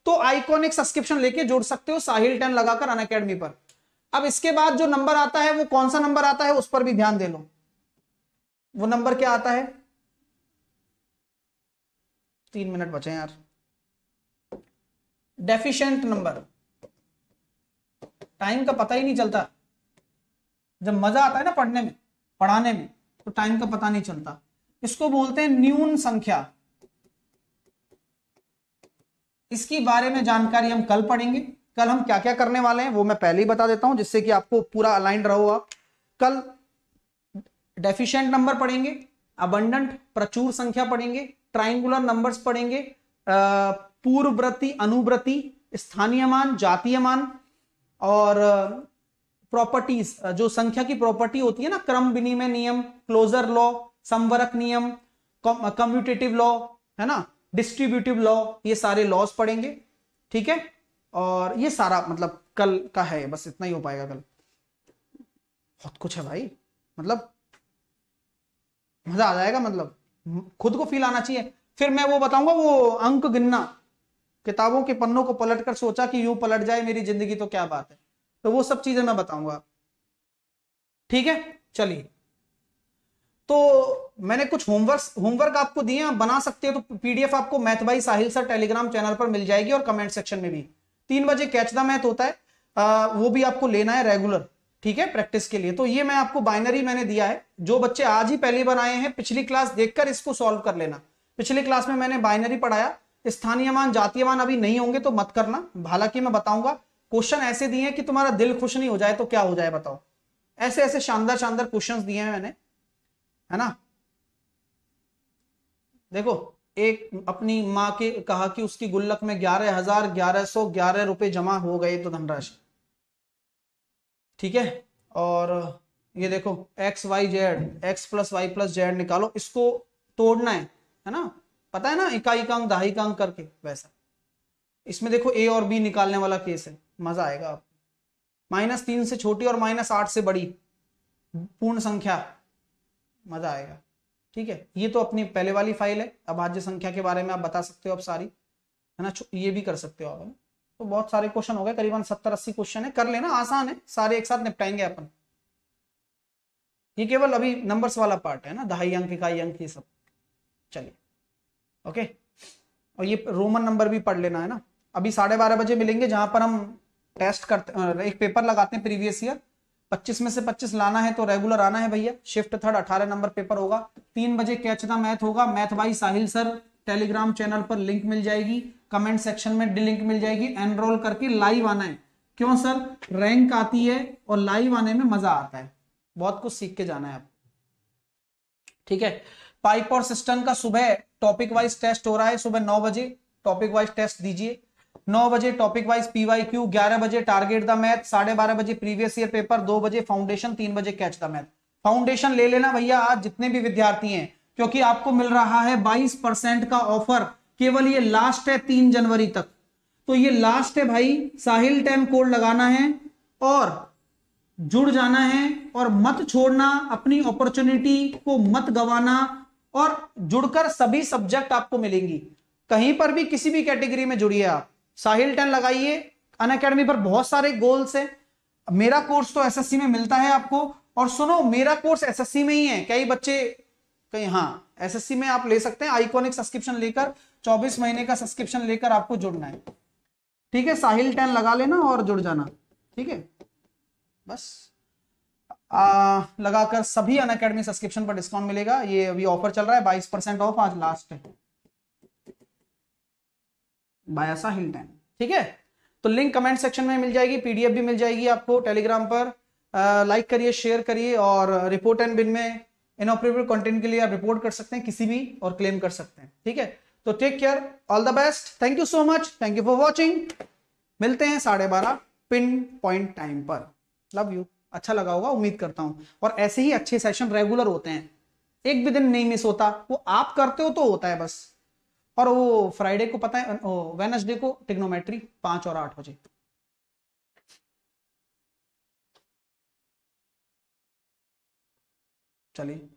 तो आइकॉनिक सब्सक्रिप्शन लेके जोड़ सकते हो साहिल टेन लगाकर अन अकेडमी पर अब इसके बाद जो नंबर आता है वो कौन सा नंबर आता है उस पर भी ध्यान दे लो वो नंबर क्या आता है तीन मिनट बचे यार डेफिशिएंट नंबर टाइम का पता ही नहीं चलता जब मजा आता है ना पढ़ने में पढ़ाने में तो टाइम का पता नहीं चलता इसको बोलते हैं न्यून संख्या इसकी बारे में जानकारी हम कल पढ़ेंगे कल हम क्या क्या करने वाले हैं वो मैं पहले ही बता देता हूं जिससे कि आपको पूरा अलाइंड रहो आप कल डेफिशिएंट नंबर पढ़ेंगे अबंडंट प्रचुर संख्या पढ़ेंगे ट्राइंगुलर नंबर्स पढ़ेंगे पूर्वव्रति अनुव्रति स्थानीय मान जातीय मान और प्रॉपर्टीज जो संख्या की प्रॉपर्टी होती है ना क्रम विनिमय नियम क्लोजर लॉ संवरक नियम कम्यूटेटिव लॉ है ना डिस्ट्रीब्यूटिव लॉ ये सारे लॉज पढ़ेंगे ठीक है और ये सारा मतलब कल का है बस इतना ही हो पाएगा कल बहुत कुछ है भाई मतलब मजा आ जाएगा मतलब खुद को फील आना चाहिए फिर मैं वो बताऊंगा वो अंक गिनना किताबों के पन्नों को पलट कर सोचा कि यू पलट जाए मेरी जिंदगी तो क्या बात है तो वो सब चीजें मैं बताऊंगा ठीक है चलिए तो मैंने कुछ होमवर्क होमवर्क आपको दिए आप बना सकते हो तो पीडीएफ आपको मैथ भाई साहिल सर टेलीग्राम चैनल पर मिल जाएगी और कमेंट सेक्शन में भी तीन बजे कैच द मैथ होता है आ, वो भी आपको लेना है रेगुलर ठीक है प्रैक्टिस के लिए तो ये मैं आपको बाइनरी मैंने दिया है जो बच्चे आज ही पहले बनाए हैं पिछली क्लास देखकर इसको सॉल्व कर लेना पिछली क्लास में मैंने बाइनरी पढ़ाया स्थानीय मान जातीय मान अभी नहीं होंगे तो मत करना हालांकि मैं बताऊंगा क्वेश्चन ऐसे दिए हैं कि तुम्हारा दिल खुश नहीं हो जाए तो क्या हो जाए बताओ ऐसे ऐसे शानदार शानदार क्वेश्चन दिए हैं मैंने है ना देखो एक अपनी माँ के कहा कि उसकी गुल्लक में ग्यारह हजार ग्यारह सौ ग्यारह रुपए जमा हो गए तो धनराशि ठीक है और ये देखो X Y Z X plus Y plus Z निकालो इसको तोड़ना है है ना पता है ना इकाई कांग दहाई कांग करके वैसा इसमें देखो ए और बी निकालने वाला केस है मजा आएगा आपको माइनस तीन से छोटी और माइनस आठ से बड़ी पूर्ण संख्या मजा आएगा ठीक है ये तो अपनी पहले वाली फाइल है अब आज संख्या के बारे में आप बता सकते हो आप सारी है ना ये भी कर सकते हो आप है तो बहुत सारे क्वेश्चन हो गए करीबन सत्तर अस्सी क्वेश्चन है कर लेना आसान है सारे एक साथ निपटाएंगे अपन ये केवल अभी नंबर्स वाला पार्ट है ना दहाई अंक इकाई अंक ये सब चलिए ओके और ये रोमन नंबर भी पढ़ लेना है ना अभी साढ़े बारह बजे मिलेंगे जहां पर हम टेस्ट करते एक पेपर लगाते हैं प्रीवियस ईयर 25 में से 25 लाना है तो रेगुलर आना है भैया शिफ्ट थर्ड 18 नंबर पेपर होगा तीन बजे कैच द मैथ होगा मैथ भाई साहिल सर टेलीग्राम चैनल पर लिंक मिल जाएगी कमेंट सेक्शन में डी लिंक मिल जाएगी एनरोल करके लाइव आना है क्यों सर रैंक आती है और लाइव आने में मजा आता है बहुत कुछ सीख के जाना है आप ठीक है पाइप और सिस्टम का सुबह टॉपिक वाइज टेस्ट हो रहा है सुबह नौ बजे टॉपिक वाइज टेस्ट दीजिए नौ बजे टॉपिक वाइज पीवाई क्यू ग्यारह बजे टारगेट द मैथ साढ़े बारह बजे प्रीवियस ईयर पेपर दो बजे फाउंडेशन तीन बजे कैच द मैथ फाउंडेशन ले लेना भैया आज जितने भी विद्यार्थी हैं क्योंकि आपको मिल रहा है बाईस परसेंट का ऑफर केवल ये लास्ट है तीन जनवरी तक तो ये लास्ट है भाई साहिल टेम कोड लगाना है और जुड़ जाना है और मत छोड़ना अपनी अपॉर्चुनिटी को मत गवाना और जुड़कर सभी सब्जेक्ट आपको मिलेंगी कहीं पर भी किसी भी कैटेगरी में जुड़िए आप साहिल टेन लगाइए अन अकेडमी पर बहुत सारे गोल्स हैं मेरा कोर्स तो एसएससी में मिलता है आपको और सुनो मेरा कोर्स एसएससी में ही है कई बच्चे कहीं हाँ सी में आप ले सकते हैं आइकोनिक सब्सक्रिप्शन लेकर चौबीस महीने का सब्सक्रिप्शन लेकर आपको जुड़ना है ठीक है साहिल टेन लगा लेना और जुड़ जाना ठीक है बस आ, लगाकर सभी अन अकेडमी सब्सक्रिप्शन पर डिस्काउंट मिलेगा ये अभी ऑफर चल रहा है बाईस परसेंट ऑफ आज लास्ट है बायासा हिल्टन ठीक है तो लिंक कमेंट सेक्शन में मिल जाएगी पीडीएफ भी मिल जाएगी आपको टेलीग्राम पर लाइक करिए शेयर करिए और रिपोर्ट एंड बिन में इनऑपरेबल कंटेंट के लिए आप रिपोर्ट कर सकते हैं किसी भी और क्लेम कर सकते हैं ठीक है तो take care all the best thank you so much thank you for watching मिलते हैं साढ़े बारह पिन पॉइंट टाइम पर लव यू अच्छा लगा होगा उम्मीद करता हूं और ऐसे ही अच्छे सेशन रेगुलर होते हैं एक भी दिन नहीं मिस होता वो आप करते हो तो होता है बस और वो फ्राइडे को पता है वेनसडे को टिग्नोमेट्री पांच और आठ बजे चलिए